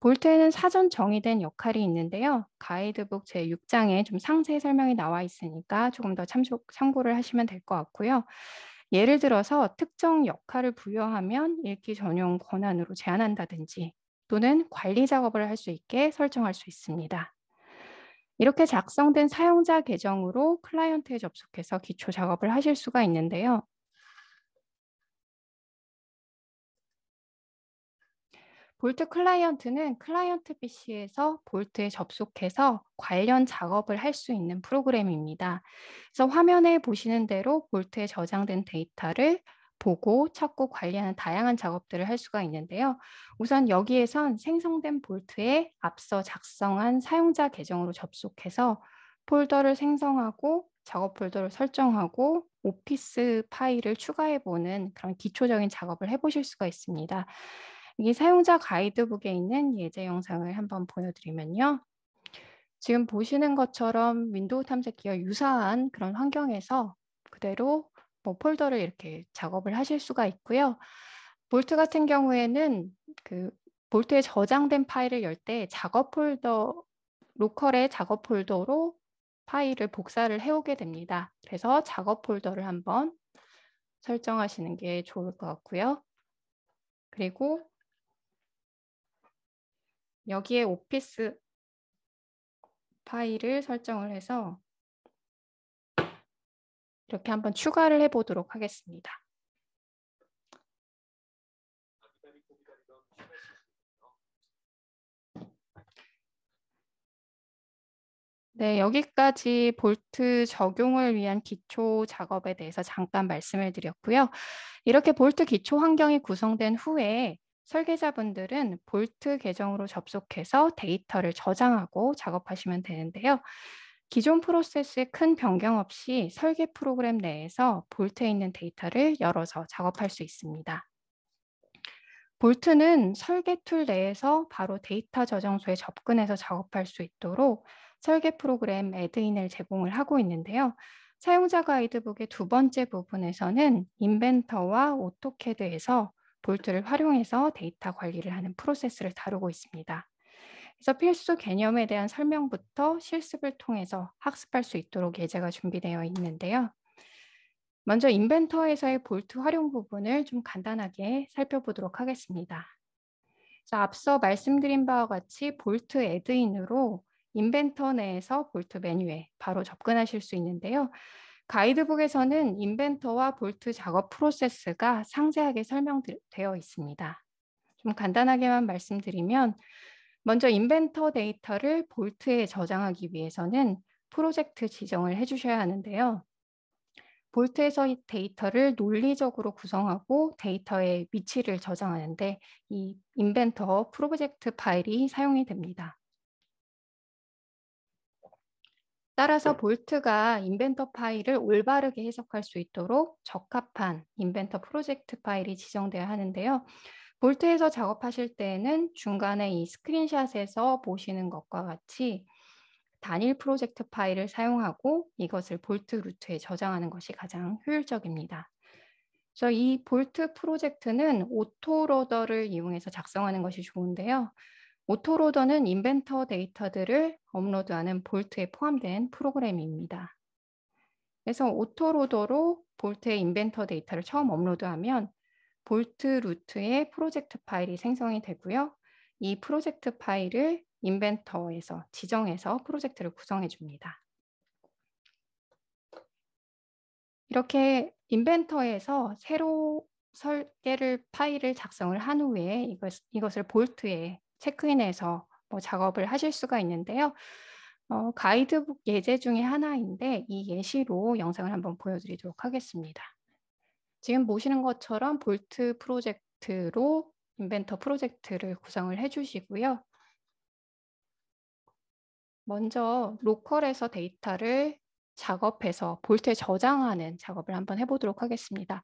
볼트에는 사전 정의된 역할이 있는데요. 가이드북 제6장에 좀 상세히 설명이 나와 있으니까 조금 더 참조, 참고를 하시면 될 것 같고요. 예를 들어서 특정 역할을 부여하면 읽기 전용 권한으로 제한한다든지 또는 관리 작업을 할 수 있게 설정할 수 있습니다. 이렇게 작성된 사용자 계정으로 클라이언트에 접속해서 기초 작업을 하실 수가 있는데요. 볼트 클라이언트는 클라이언트 PC에서 볼트에 접속해서 관련 작업을 할 수 있는 프로그램입니다. 그래서 화면에 보시는 대로 볼트에 저장된 데이터를 보고 찾고 관리하는 다양한 작업들을 할 수가 있는데요. 우선 여기에선 생성된 볼트에 앞서 작성한 사용자 계정으로 접속해서 폴더를 생성하고 작업 폴더를 설정하고 오피스 파일을 추가해보는 그런 기초적인 작업을 해보실 수가 있습니다. 여기 사용자 가이드북에 있는 예제 영상을 한번 보여드리면요. 지금 보시는 것처럼 윈도우 탐색기와 유사한 그런 환경에서 그대로 뭐 폴더를 이렇게 작업을 하실 수가 있고요. 볼트 같은 경우에는 그 볼트에 저장된 파일을 열 때 작업 폴더 로컬의 작업 폴더로 파일을 복사를 해오게 됩니다. 그래서 작업 폴더를 한번 설정하시는 게 좋을 것 같고요. 그리고 여기에 오피스 파일을 설정을 해서 이렇게 한번 추가를 해보도록 하겠습니다. 네, 여기까지 볼트 적용을 위한 기초 작업에 대해서 잠깐 말씀을 드렸고요. 이렇게 볼트 기초 환경이 구성된 후에 설계자분들은 볼트 계정으로 접속해서 데이터를 저장하고 작업하시면 되는데요. 기존 프로세스에 큰 변경 없이 설계 프로그램 내에서 볼트에 있는 데이터를 열어서 작업할 수 있습니다. 볼트는 설계 툴 내에서 바로 데이터 저장소에 접근해서 작업할 수 있도록 설계 프로그램 애드인을 제공을 하고 있는데요. 사용자 가이드북의 두 번째 부분에서는 인벤터와 오토캐드에서 볼트를 활용해서 데이터 관리를 하는 프로세스를 다루고 있습니다. 그래서 필수 개념에 대한 설명부터 실습을 통해서 학습할 수 있도록 예제가 준비되어 있는데요. 먼저 인벤터에서의 볼트 활용 부분을 좀 간단하게 살펴보도록 하겠습니다. 앞서 말씀드린 바와 같이 볼트 애드인으로 인벤터 내에서 볼트 메뉴에 바로 접근하실 수 있는데요. 가이드북에서는 인벤터와 볼트 작업 프로세스가 상세하게 설명되어 있습니다. 좀 간단하게만 말씀드리면 먼저 인벤터 데이터를 볼트에 저장하기 위해서는 프로젝트 지정을 해주셔야 하는데요. 볼트에서 데이터를 논리적으로 구성하고 데이터의 위치를 저장하는데 이 인벤터 프로젝트 파일이 사용이 됩니다. 따라서 네. 볼트가 인벤터 파일을 올바르게 해석할 수 있도록 적합한 인벤터 프로젝트 파일이 지정돼야 하는데요. 볼트에서 작업하실 때에는 중간에 이 스크린샷에서 보시는 것과 같이 단일 프로젝트 파일을 사용하고 이것을 볼트 루트에 저장하는 것이 가장 효율적입니다. 그래서 이 볼트 프로젝트는 오토로더를 이용해서 작성하는 것이 좋은데요. 오토로더는 인벤터 데이터들을 업로드하는 볼트에 포함된 프로그램입니다. 그래서 오토로더로 볼트의 인벤터 데이터를 처음 업로드하면 볼트 루트의 프로젝트 파일이 생성이 되고요. 이 프로젝트 파일을 인벤터에서 지정해서 프로젝트를 구성해 줍니다. 이렇게 인벤터에서 새로 설계를 파일을 작성을 한 후에 이것, 이것을 볼트에 체크인해서 뭐 작업을 하실 수가 있는데요. 어, 가이드북 예제 중에 하나인데 이 예시로 영상을 한번 보여드리도록 하겠습니다. 지금 보시는 것처럼 볼트 프로젝트로 인벤터 프로젝트를 구성을 해주시고요. 먼저 로컬에서 데이터를 작업해서 볼트에 저장하는 작업을 한번 해보도록 하겠습니다.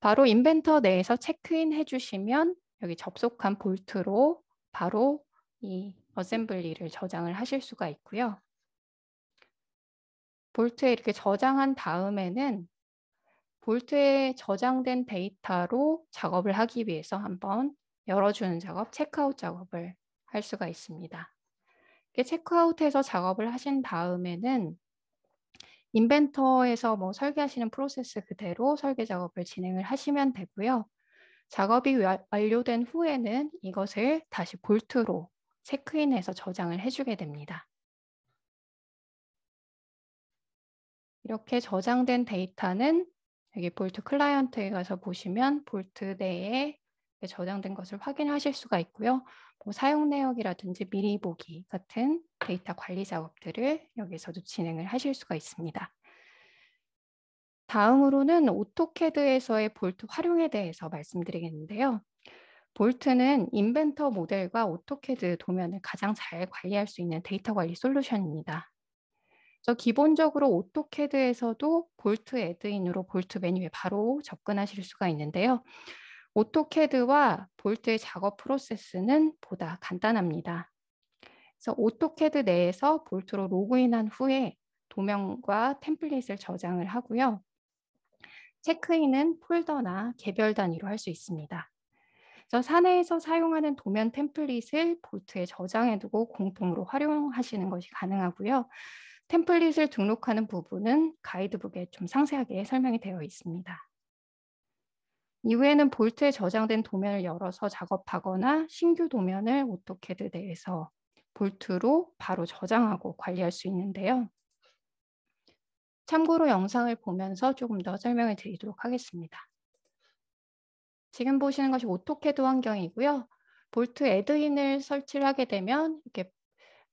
바로 인벤터 내에서 체크인 해주시면 여기 접속한 볼트로 바로 이 어셈블리를 저장을 하실 수가 있고요. 볼트에 이렇게 저장한 다음에는 볼트에 저장된 데이터로 작업을 하기 위해서 한번 열어주는 작업, 체크아웃 작업을 할 수가 있습니다. 체크아웃해서 작업을 하신 다음에는 인벤터에서 뭐 설계하시는 프로세스 그대로 설계 작업을 진행을 하시면 되고요. 작업이 완료된 후에는 이것을 다시 볼트로 체크인해서 저장을 해주게 됩니다. 이렇게 저장된 데이터는 여기 볼트 클라이언트에 가서 보시면 볼트 내에 저장된 것을 확인하실 수가 있고요. 뭐 사용 내역이라든지 미리 보기 같은 데이터 관리 작업들을 여기서도 진행을 하실 수가 있습니다. 다음으로는 오토캐드에서의 볼트 활용에 대해서 말씀드리겠는데요. 볼트는 인벤터 모델과 오토캐드 도면을 가장 잘 관리할 수 있는 데이터 관리 솔루션입니다. 그래서 기본적으로 오토캐드에서도 볼트 애드인으로 볼트 메뉴에 바로 접근하실 수가 있는데요. 오토캐드와 볼트의 작업 프로세스는 보다 간단합니다. 그래서 오토캐드 내에서 볼트로 로그인한 후에 도면과 템플릿을 저장을 하고요. 체크인은 폴더나 개별 단위로 할 수 있습니다. 그래서 사내에서 사용하는 도면 템플릿을 볼트에 저장해두고 공통으로 활용하시는 것이 가능하고요. 템플릿을 등록하는 부분은 가이드북에 좀 상세하게 설명이 되어 있습니다. 이후에는 볼트에 저장된 도면을 열어서 작업하거나 신규 도면을 오토캐드 내에서 볼트로 바로 저장하고 관리할 수 있는데요. 참고로 영상을 보면서 조금 더 설명을 드리도록 하겠습니다. 지금 보시는 것이 오토캐드 환경이고요. 볼트 애드인을 설치를 하게 되면 이렇게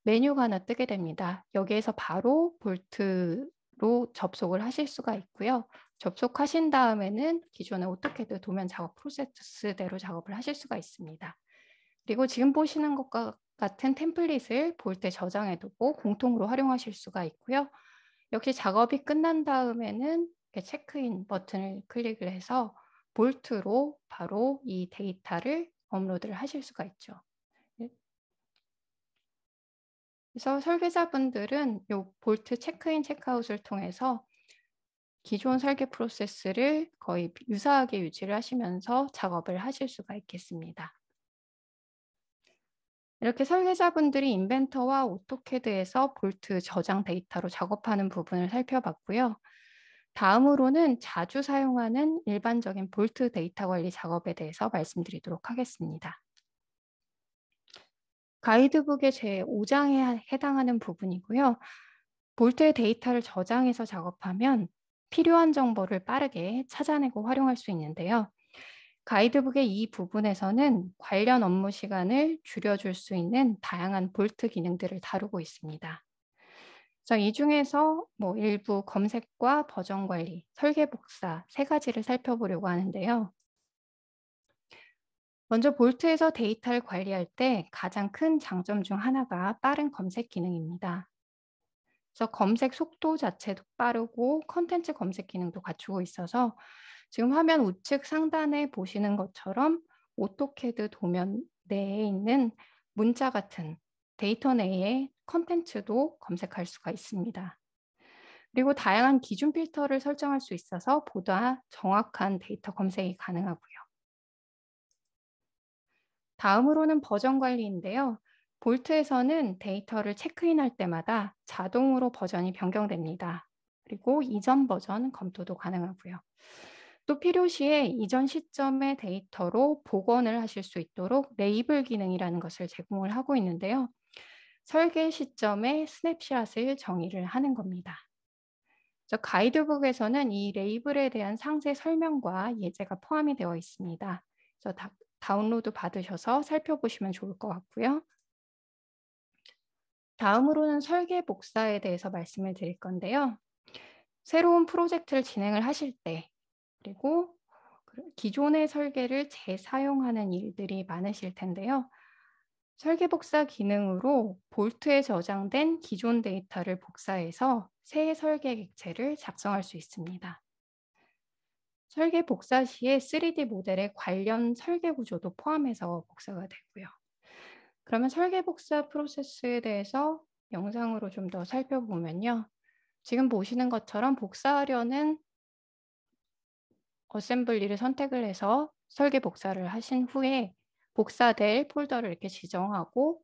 메뉴가 하나 뜨게 됩니다. 여기에서 바로 볼트로 접속을 하실 수가 있고요. 접속하신 다음에는 기존의 오토캐드 도면 작업 프로세스대로 작업을 하실 수가 있습니다. 그리고 지금 보시는 것과 같은 템플릿을 볼트에 저장해두고 공통으로 활용하실 수가 있고요. 역시 작업이 끝난 다음에는 체크인 버튼을 클릭을 해서 볼트로 바로 이 데이터를 업로드를 하실 수가 있죠. 예. 그래서 설계자분들은 이 볼트 체크인 체크아웃을 통해서 기존 설계 프로세스를 거의 유사하게 유지를 하시면서 작업을 하실 수가 있겠습니다. 이렇게 설계자분들이 인벤터와 오토캐드에서 볼트 저장 데이터로 작업하는 부분을 살펴봤고요. 다음으로는 자주 사용하는 일반적인 볼트 데이터 관리 작업에 대해서 말씀드리도록 하겠습니다. 가이드북의 제5장에 해당하는 부분이고요. 볼트의 데이터를 저장해서 작업하면 필요한 정보를 빠르게 찾아내고 활용할 수 있는데요. 가이드북의 이 부분에서는 관련 업무 시간을 줄여줄 수 있는 다양한 볼트 기능들을 다루고 있습니다. 이 중에서 뭐 일부 검색과 버전 관리, 설계 복사 세 가지를 살펴보려고 하는데요. 먼저 볼트에서 데이터를 관리할 때 가장 큰 장점 중 하나가 빠른 검색 기능입니다. 그래서 검색 속도 자체도 빠르고 컨텐츠 검색 기능도 갖추고 있어서 지금 화면 우측 상단에 보시는 것처럼 오토캐드 도면 내에 있는 문자 같은 데이터 내의 컨텐츠도 검색할 수가 있습니다. 그리고 다양한 기준 필터를 설정할 수 있어서 보다 정확한 데이터 검색이 가능하고요. 다음으로는 버전 관리인데요. 볼트에서는 데이터를 체크인할 때마다 자동으로 버전이 변경됩니다. 그리고 이전 버전 검토도 가능하고요. 또 필요시에 이전 시점의 데이터로 복원을 하실 수 있도록 레이블 기능이라는 것을 제공을 하고 있는데요. 설계 시점에 스냅샷을 정의를 하는 겁니다. 가이드북에서는 이 레이블에 대한 상세 설명과 예제가 포함이 되어 있습니다. 그 다, 다운로드 받으셔서 살펴보시면 좋을 것 같고요. 다음으로는 설계 복사에 대해서 말씀을 드릴 건데요. 새로운 프로젝트를 진행을 하실 때 그리고 기존의 설계를 재사용하는 일들이 많으실 텐데요. 설계 복사 기능으로 볼트에 저장된 기존 데이터를 복사해서 새 설계 객체를 작성할 수 있습니다. 설계 복사 시에 3D 모델의 관련 설계 구조도 포함해서 복사가 되고요. 그러면 설계 복사 프로세스에 대해서 영상으로 좀 더 살펴보면요. 지금 보시는 것처럼 복사하려는 어셈블리를 선택을 해서 설계 복사를 하신 후에 복사될 폴더를 이렇게 지정하고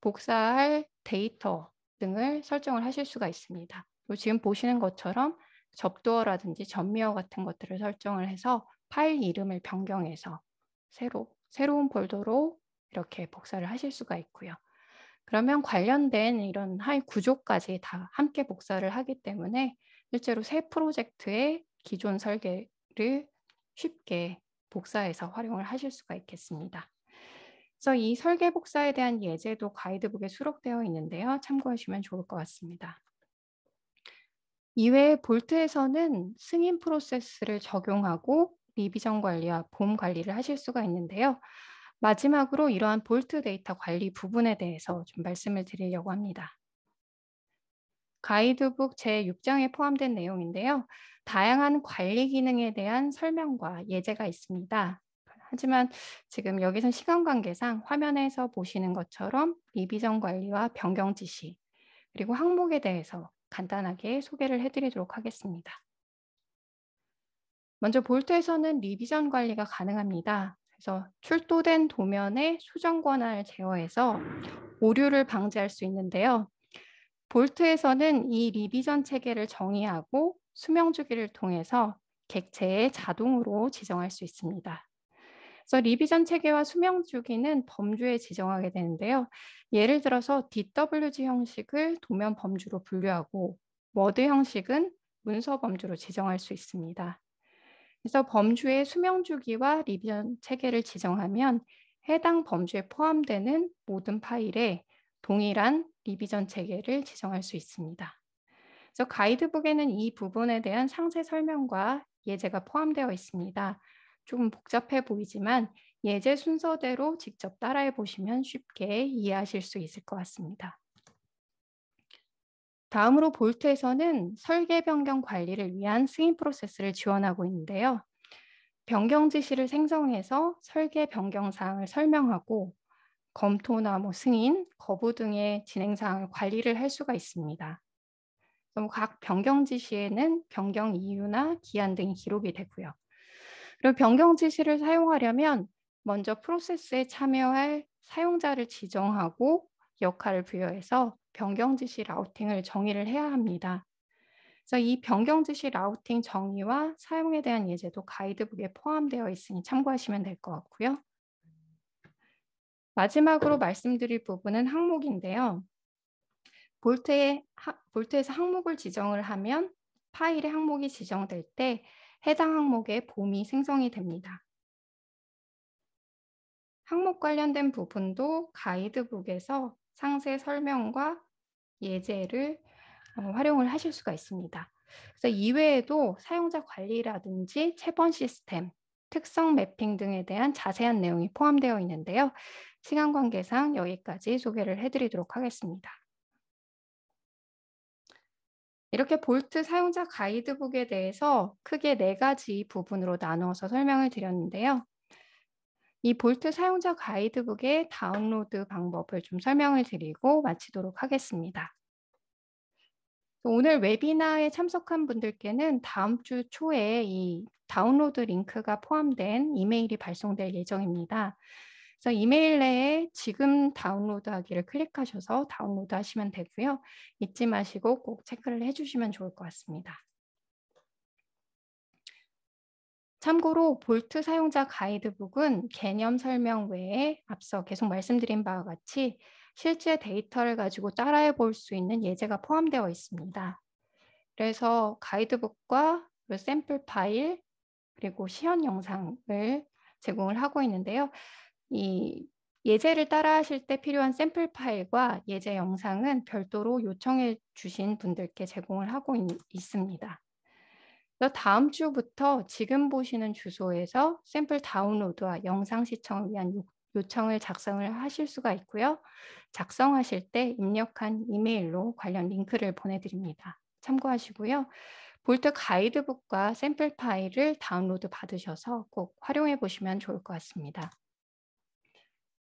복사할 데이터 등을 설정을 하실 수가 있습니다. 지금 보시는 것처럼 접두어라든지 전미어 같은 것들을 설정을 해서 파일 이름을 변경해서 새로, 새로운 폴더로 이렇게 복사를 하실 수가 있고요. 그러면 관련된 이런 하위 구조까지 다 함께 복사를 하기 때문에 실제로 새 프로젝트의 기존 설계 를 쉽게 복사해서 활용을 하실 수가 있겠습니다. 그래서 이 설계 복사에 대한 예제도 가이드북에 수록되어 있는데요. 참고하시면 좋을 것 같습니다. 이외에 볼트에서는 승인 프로세스를 적용하고 리비전 관리와 봄 관리를 하실 수가 있는데요. 마지막으로 이러한 볼트 데이터 관리 부분에 대해서 좀 말씀을 드리려고 합니다. 가이드북 제6장에 포함된 내용인데요. 다양한 관리 기능에 대한 설명과 예제가 있습니다. 하지만 지금 여기선 시간 관계상 화면에서 보시는 것처럼 리비전 관리와 변경 지시 그리고 항목에 대해서 간단하게 소개를 해드리도록 하겠습니다. 먼저 볼트에서는 리비전 관리가 가능합니다. 그래서 출토된 도면의 수정 권한을 제어해서 오류를 방지할 수 있는데요. 볼트에서는 이 리비전 체계를 정의하고 수명 주기를 통해서 객체의 자동으로 지정할 수 있습니다. 그래서 리비전 체계와 수명 주기는 범주에 지정하게 되는데요. 예를 들어서 DWG 형식을 도면 범주로 분류하고 워드 형식은 문서 범주로 지정할 수 있습니다. 그래서 범주의 수명 주기와 리비전 체계를 지정하면 해당 범주에 포함되는 모든 파일에 동일한 리비전 체계를 지정할 수 있습니다. 그래서 가이드북에는 이 부분에 대한 상세 설명과 예제가 포함되어 있습니다. 조금 복잡해 보이지만 예제 순서대로 직접 따라해 보시면 쉽게 이해하실 수 있을 것 같습니다. 다음으로 볼트에서는 설계 변경 관리를 위한 승인 프로세스를 지원하고 있는데요. 변경 지시를 생성해서 설계 변경 사항을 설명하고 검토나 뭐 승인, 거부 등의 진행 사항을 관리를 할 수가 있습니다. 각 변경 지시에는 변경 이유나 기한 등이 기록이 되고요. 그리고 변경 지시를 사용하려면 먼저 프로세스에 참여할 사용자를 지정하고 역할을 부여해서 변경 지시 라우팅을 정의를 해야 합니다. 그래서 이 변경 지시 라우팅 정의와 사용에 대한 예제도 가이드북에 포함되어 있으니 참고하시면 될 것 같고요. 마지막으로 말씀드릴 부분은 항목인데요. 볼트에, 하, 볼트에서 항목을 지정을 하면 파일의 항목이 지정될 때 해당 항목의 봄이 생성이 됩니다. 항목 관련된 부분도 가이드북에서 상세 설명과 예제를 어, 활용을 하실 수가 있습니다. 그래서 이외에도 사용자 관리라든지 채번 시스템, 특성 매핑 등에 대한 자세한 내용이 포함되어 있는데요. 시간 관계상 여기까지 소개를 해드리도록 하겠습니다. 이렇게 볼트 사용자 가이드북에 대해서 크게 네 가지 부분으로 나누어서 설명을 드렸는데요. 이 볼트 사용자 가이드북의 다운로드 방법을 좀 설명을 드리고 마치도록 하겠습니다. 오늘 웨비나에 참석한 분들께는 다음 주 초에 이 다운로드 링크가 포함된 이메일이 발송될 예정입니다. 그래서 이메일 내에 지금 다운로드하기를 클릭하셔서 다운로드 하시면 되고요. 잊지 마시고 꼭 체크를 해주시면 좋을 것 같습니다. 참고로 볼트 사용자 가이드북은 개념 설명 외에 앞서 계속 말씀드린 바와 같이 실제 데이터를 가지고 따라해 볼 수 있는 예제가 포함되어 있습니다. 그래서 가이드북과 그 샘플 파일 그리고 시연 영상을 제공을 하고 있는데요. 이 예제를 따라 하실 때 필요한 샘플 파일과 예제 영상은 별도로 요청해 주신 분들께 제공을 하고 있, 있습니다. 다음 주부터 지금 보시는 주소에서 샘플 다운로드와 영상 시청을 위한 요청을 작성을 하실 수가 있고요. 작성하실 때 입력한 이메일로 관련 링크를 보내드립니다. 참고하시고요. 볼트 가이드북과 샘플 파일을 다운로드 받으셔서 꼭 활용해 보시면 좋을 것 같습니다.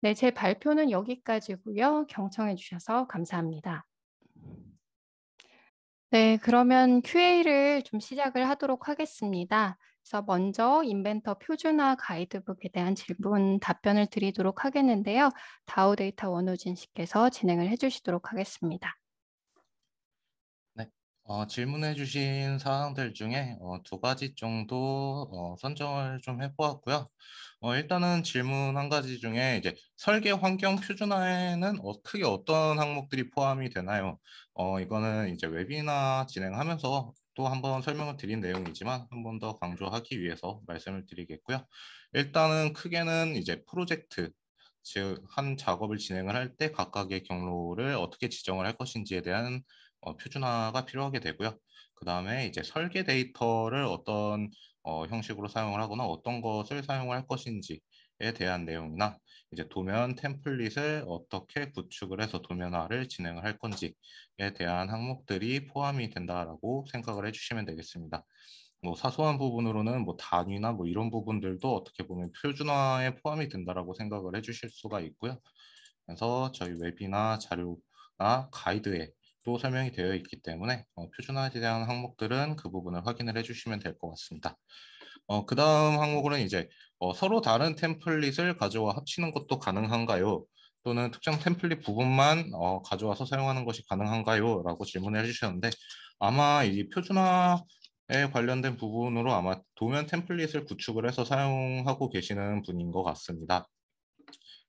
네, 제 발표는 여기까지고요. 경청해 주셔서 감사합니다. 네, 그러면 QA를 좀 시작을 하도록 하겠습니다. 그래서 먼저 인벤터 표준화 가이드북에 대한 질문 답변을 드리도록 하겠는데요. 다우 데이터 원우진 씨께서 진행을 해주시도록 하겠습니다. 어, 질문해주신 사항들 중에 어, 두 가지 정도 어, 선정을 좀 해보았고요. 어, 일단은 질문 한 가지 중에 이제 설계 환경 표준화에는 어, 크게 어떤 항목들이 포함이 되나요? 어, 이거는 이제 웨비나 진행하면서 또 한번 설명을 드린 내용이지만 한 번 더 강조하기 위해서 말씀을 드리겠고요. 일단은 크게는 이제 프로젝트 즉 한 작업을 진행을 할 때 각각의 경로를 어떻게 지정을 할 것인지에 대한 어, 표준화가 필요하게 되고요. 그 다음에 이제 설계 데이터를 어떤 어, 형식으로 사용을 하거나 어떤 것을 사용을 할 것인지에 대한 내용이나 이제 도면 템플릿을 어떻게 구축을 해서 도면화를 진행을 할 건지에 대한 항목들이 포함이 된다라고 생각을 해주시면 되겠습니다. 뭐 사소한 부분으로는 뭐 단위나 뭐 이런 부분들도 어떻게 보면 표준화에 포함이 된다라고 생각을 해주실 수가 있고요. 그래서 저희 웹이나 자료나 가이드에 또 설명이 되어 있기 때문에 어, 표준화에 대한 항목들은 그 부분을 확인을 해주시면 될 것 같습니다. 어, 그 다음 항목으로는 이제 어, 서로 다른 템플릿을 가져와 합치는 것도 가능한가요? 또는 특정 템플릿 부분만 어, 가져와서 사용하는 것이 가능한가요? 라고 질문을 해주셨는데 아마 이 표준화에 관련된 부분으로 아마 도면 템플릿을 구축을 해서 사용하고 계시는 분인 것 같습니다.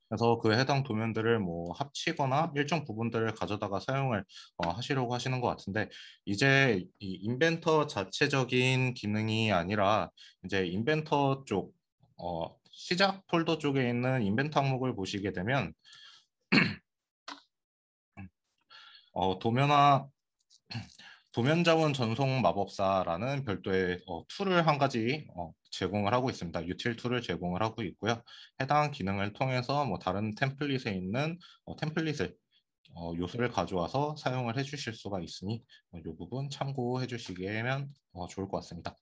그래서 그 해당 도면들을 뭐 합치거나 일정 부분들을 가져다가 사용을 어, 하시려고 하시는 것 같은데 이제 이 인벤터 자체적인 기능이 아니라 이제 인벤터 쪽 어, 시작 폴더 쪽에 있는 인벤터 항목을 보시게 되면 어, 도면화 도면자원 전송 마법사라는 별도의 어, 툴을 한 가지 어, 제공을 하고 있습니다. 유틸 툴을 제공을 하고 있고요. 해당 기능을 통해서 뭐 다른 템플릿에 있는 어, 템플릿을 어, 요소를 가져와서 사용을 해주실 수가 있으니 이 어, 부분 참고해 주시면 어, 좋을 것 같습니다.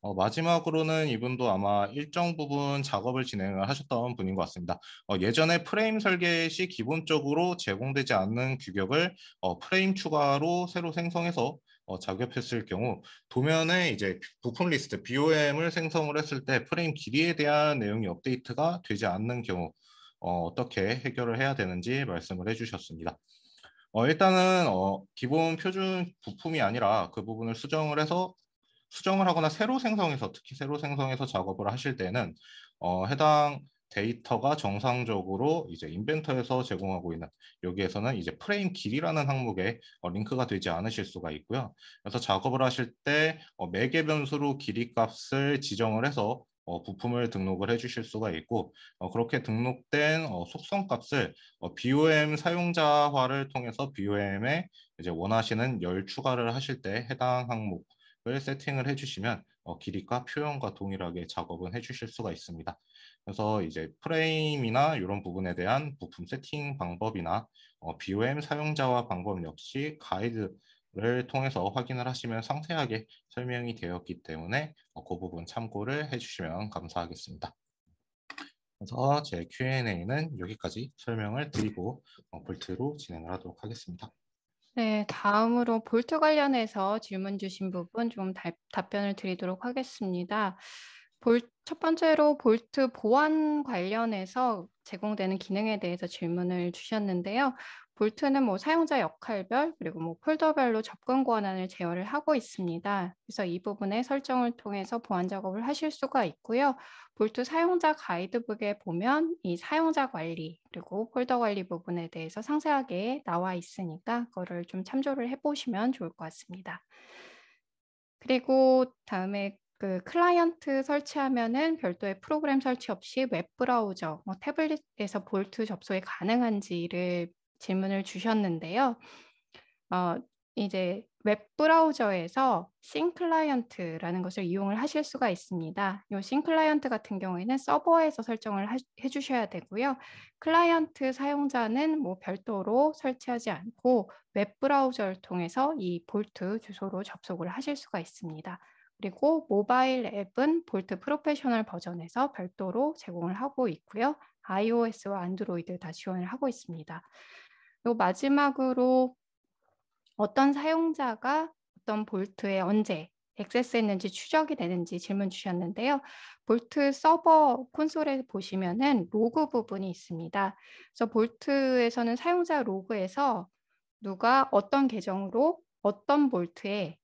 어, 마지막으로는 이분도 아마 일정 부분 작업을 진행을 하셨던 분인 것 같습니다. 어, 예전에 프레임 설계 시 기본적으로 제공되지 않는 규격을 어, 프레임 추가로 새로 생성해서 어, 작업했을 경우 도면에 이제 부품 리스트 BOM을 생성을 했을 때 프레임 길이에 대한 내용이 업데이트가 되지 않는 경우 어, 어 떻게 해결을 해야 되는지 말씀을 해주셨습니다. 어, 일단은 어, 기본 표준 부품이 아니라 그 부분을 수정을 해서 수정을 하거나 새로 생성해서 특히 새로 생성해서 작업을 하실 때는 어, 해당 데이터가 정상적으로 이제 인벤터에서 제공하고 있는 여기에서는 이제 프레임 길이라는 항목에 어, 링크가 되지 않으실 수가 있고요. 그래서 작업을 하실 때 어, 매개 변수로 길이 값을 지정을 해서 어, 부품을 등록을 해주실 수가 있고 어, 그렇게 등록된 어, 속성 값을 어, BOM 사용자화를 통해서 BOM에 이제 원하시는 열 추가를 하실 때 해당 항목을 세팅을 해주시면 어, 길이가 표현과 동일하게 작업을 해주실 수가 있습니다. 그래서 이제 프레임이나 이런 부분에 대한 부품 세팅 방법이나 어, BOM 사용자와 방법 역시 가이드를 통해서 확인을 하시면 상세하게 설명이 되었기 때문에 어, 그 부분 참고를 해주시면 감사하겠습니다. 그래서 제 Q&A는 여기까지 설명을 드리고 어, 볼트로 진행을 하도록 하겠습니다. 네, 다음으로 볼트 관련해서 질문 주신 부분 좀 답변을 드리도록 하겠습니다. 볼, 첫 번째로 볼트 보안 관련해서 제공되는 기능에 대해서 질문을 주셨는데요. 볼트는 뭐 사용자 역할별 그리고 뭐 폴더별로 접근 권한을 제어를 하고 있습니다. 그래서 이 부분의 설정을 통해서 보안 작업을 하실 수가 있고요. 볼트 사용자 가이드북에 보면 이 사용자 관리 그리고 폴더 관리 부분에 대해서 상세하게 나와 있으니까 그거를 좀 참조를 해보시면 좋을 것 같습니다. 그리고 다음에 그 클라이언트 설치하면은 별도의 프로그램 설치 없이 웹브라우저, 뭐 태블릿에서 볼트 접속이 가능한지를 질문을 주셨는데요. 어, 이제 웹브라우저에서 싱클라이언트라는 것을 이용을 하실 수가 있습니다. 이 싱클라이언트 같은 경우에는 서버에서 설정을 하, 해주셔야 되고요. 클라이언트 사용자는 뭐 별도로 설치하지 않고 웹브라우저를 통해서 이 볼트 주소로 접속을 하실 수가 있습니다. 그리고 모바일 앱은 볼트 프로페셔널 버전에서 별도로 제공을 하고 있고요. iOS와 안드로이드 다 지원을 하고 있습니다. 그리고 마지막으로 어떤 사용자가 어떤 볼트에 언제 액세스했는지 추적이 되는지 질문 주셨는데요. 볼트 서버 콘솔에 보시면은 로그 부분이 있습니다. 그래서 볼트에서는 사용자 로그에서 누가 어떤 계정으로 어떤 볼트에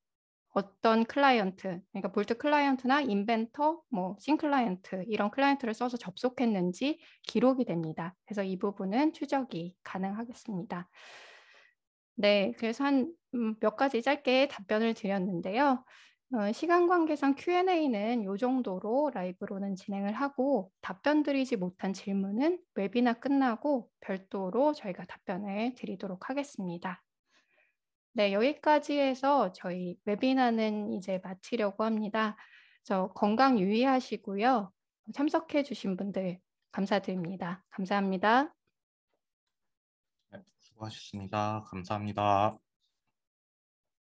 어떤 클라이언트, 그러니까 볼트 클라이언트나 인벤터, 뭐 신클라이언트 이런 클라이언트를 써서 접속했는지 기록이 됩니다. 그래서 이 부분은 추적이 가능하겠습니다. 네, 그래서 한몇 음, 가지 짧게 답변을 드렸는데요. 어, 시간 관계상 Q&A는 이 정도로 라이브로는 진행을 하고 답변 드리지 못한 질문은 웹이나 끝나고 별도로 저희가 답변을 드리도록 하겠습니다. 네, 여기까지 해서 저희 웨비나는 이제 마치려고 합니다. 저 건강 유의하시고요. 참석해 주신 분들 감사드립니다. 감사합니다. 네, 수고하셨습니다. 감사합니다.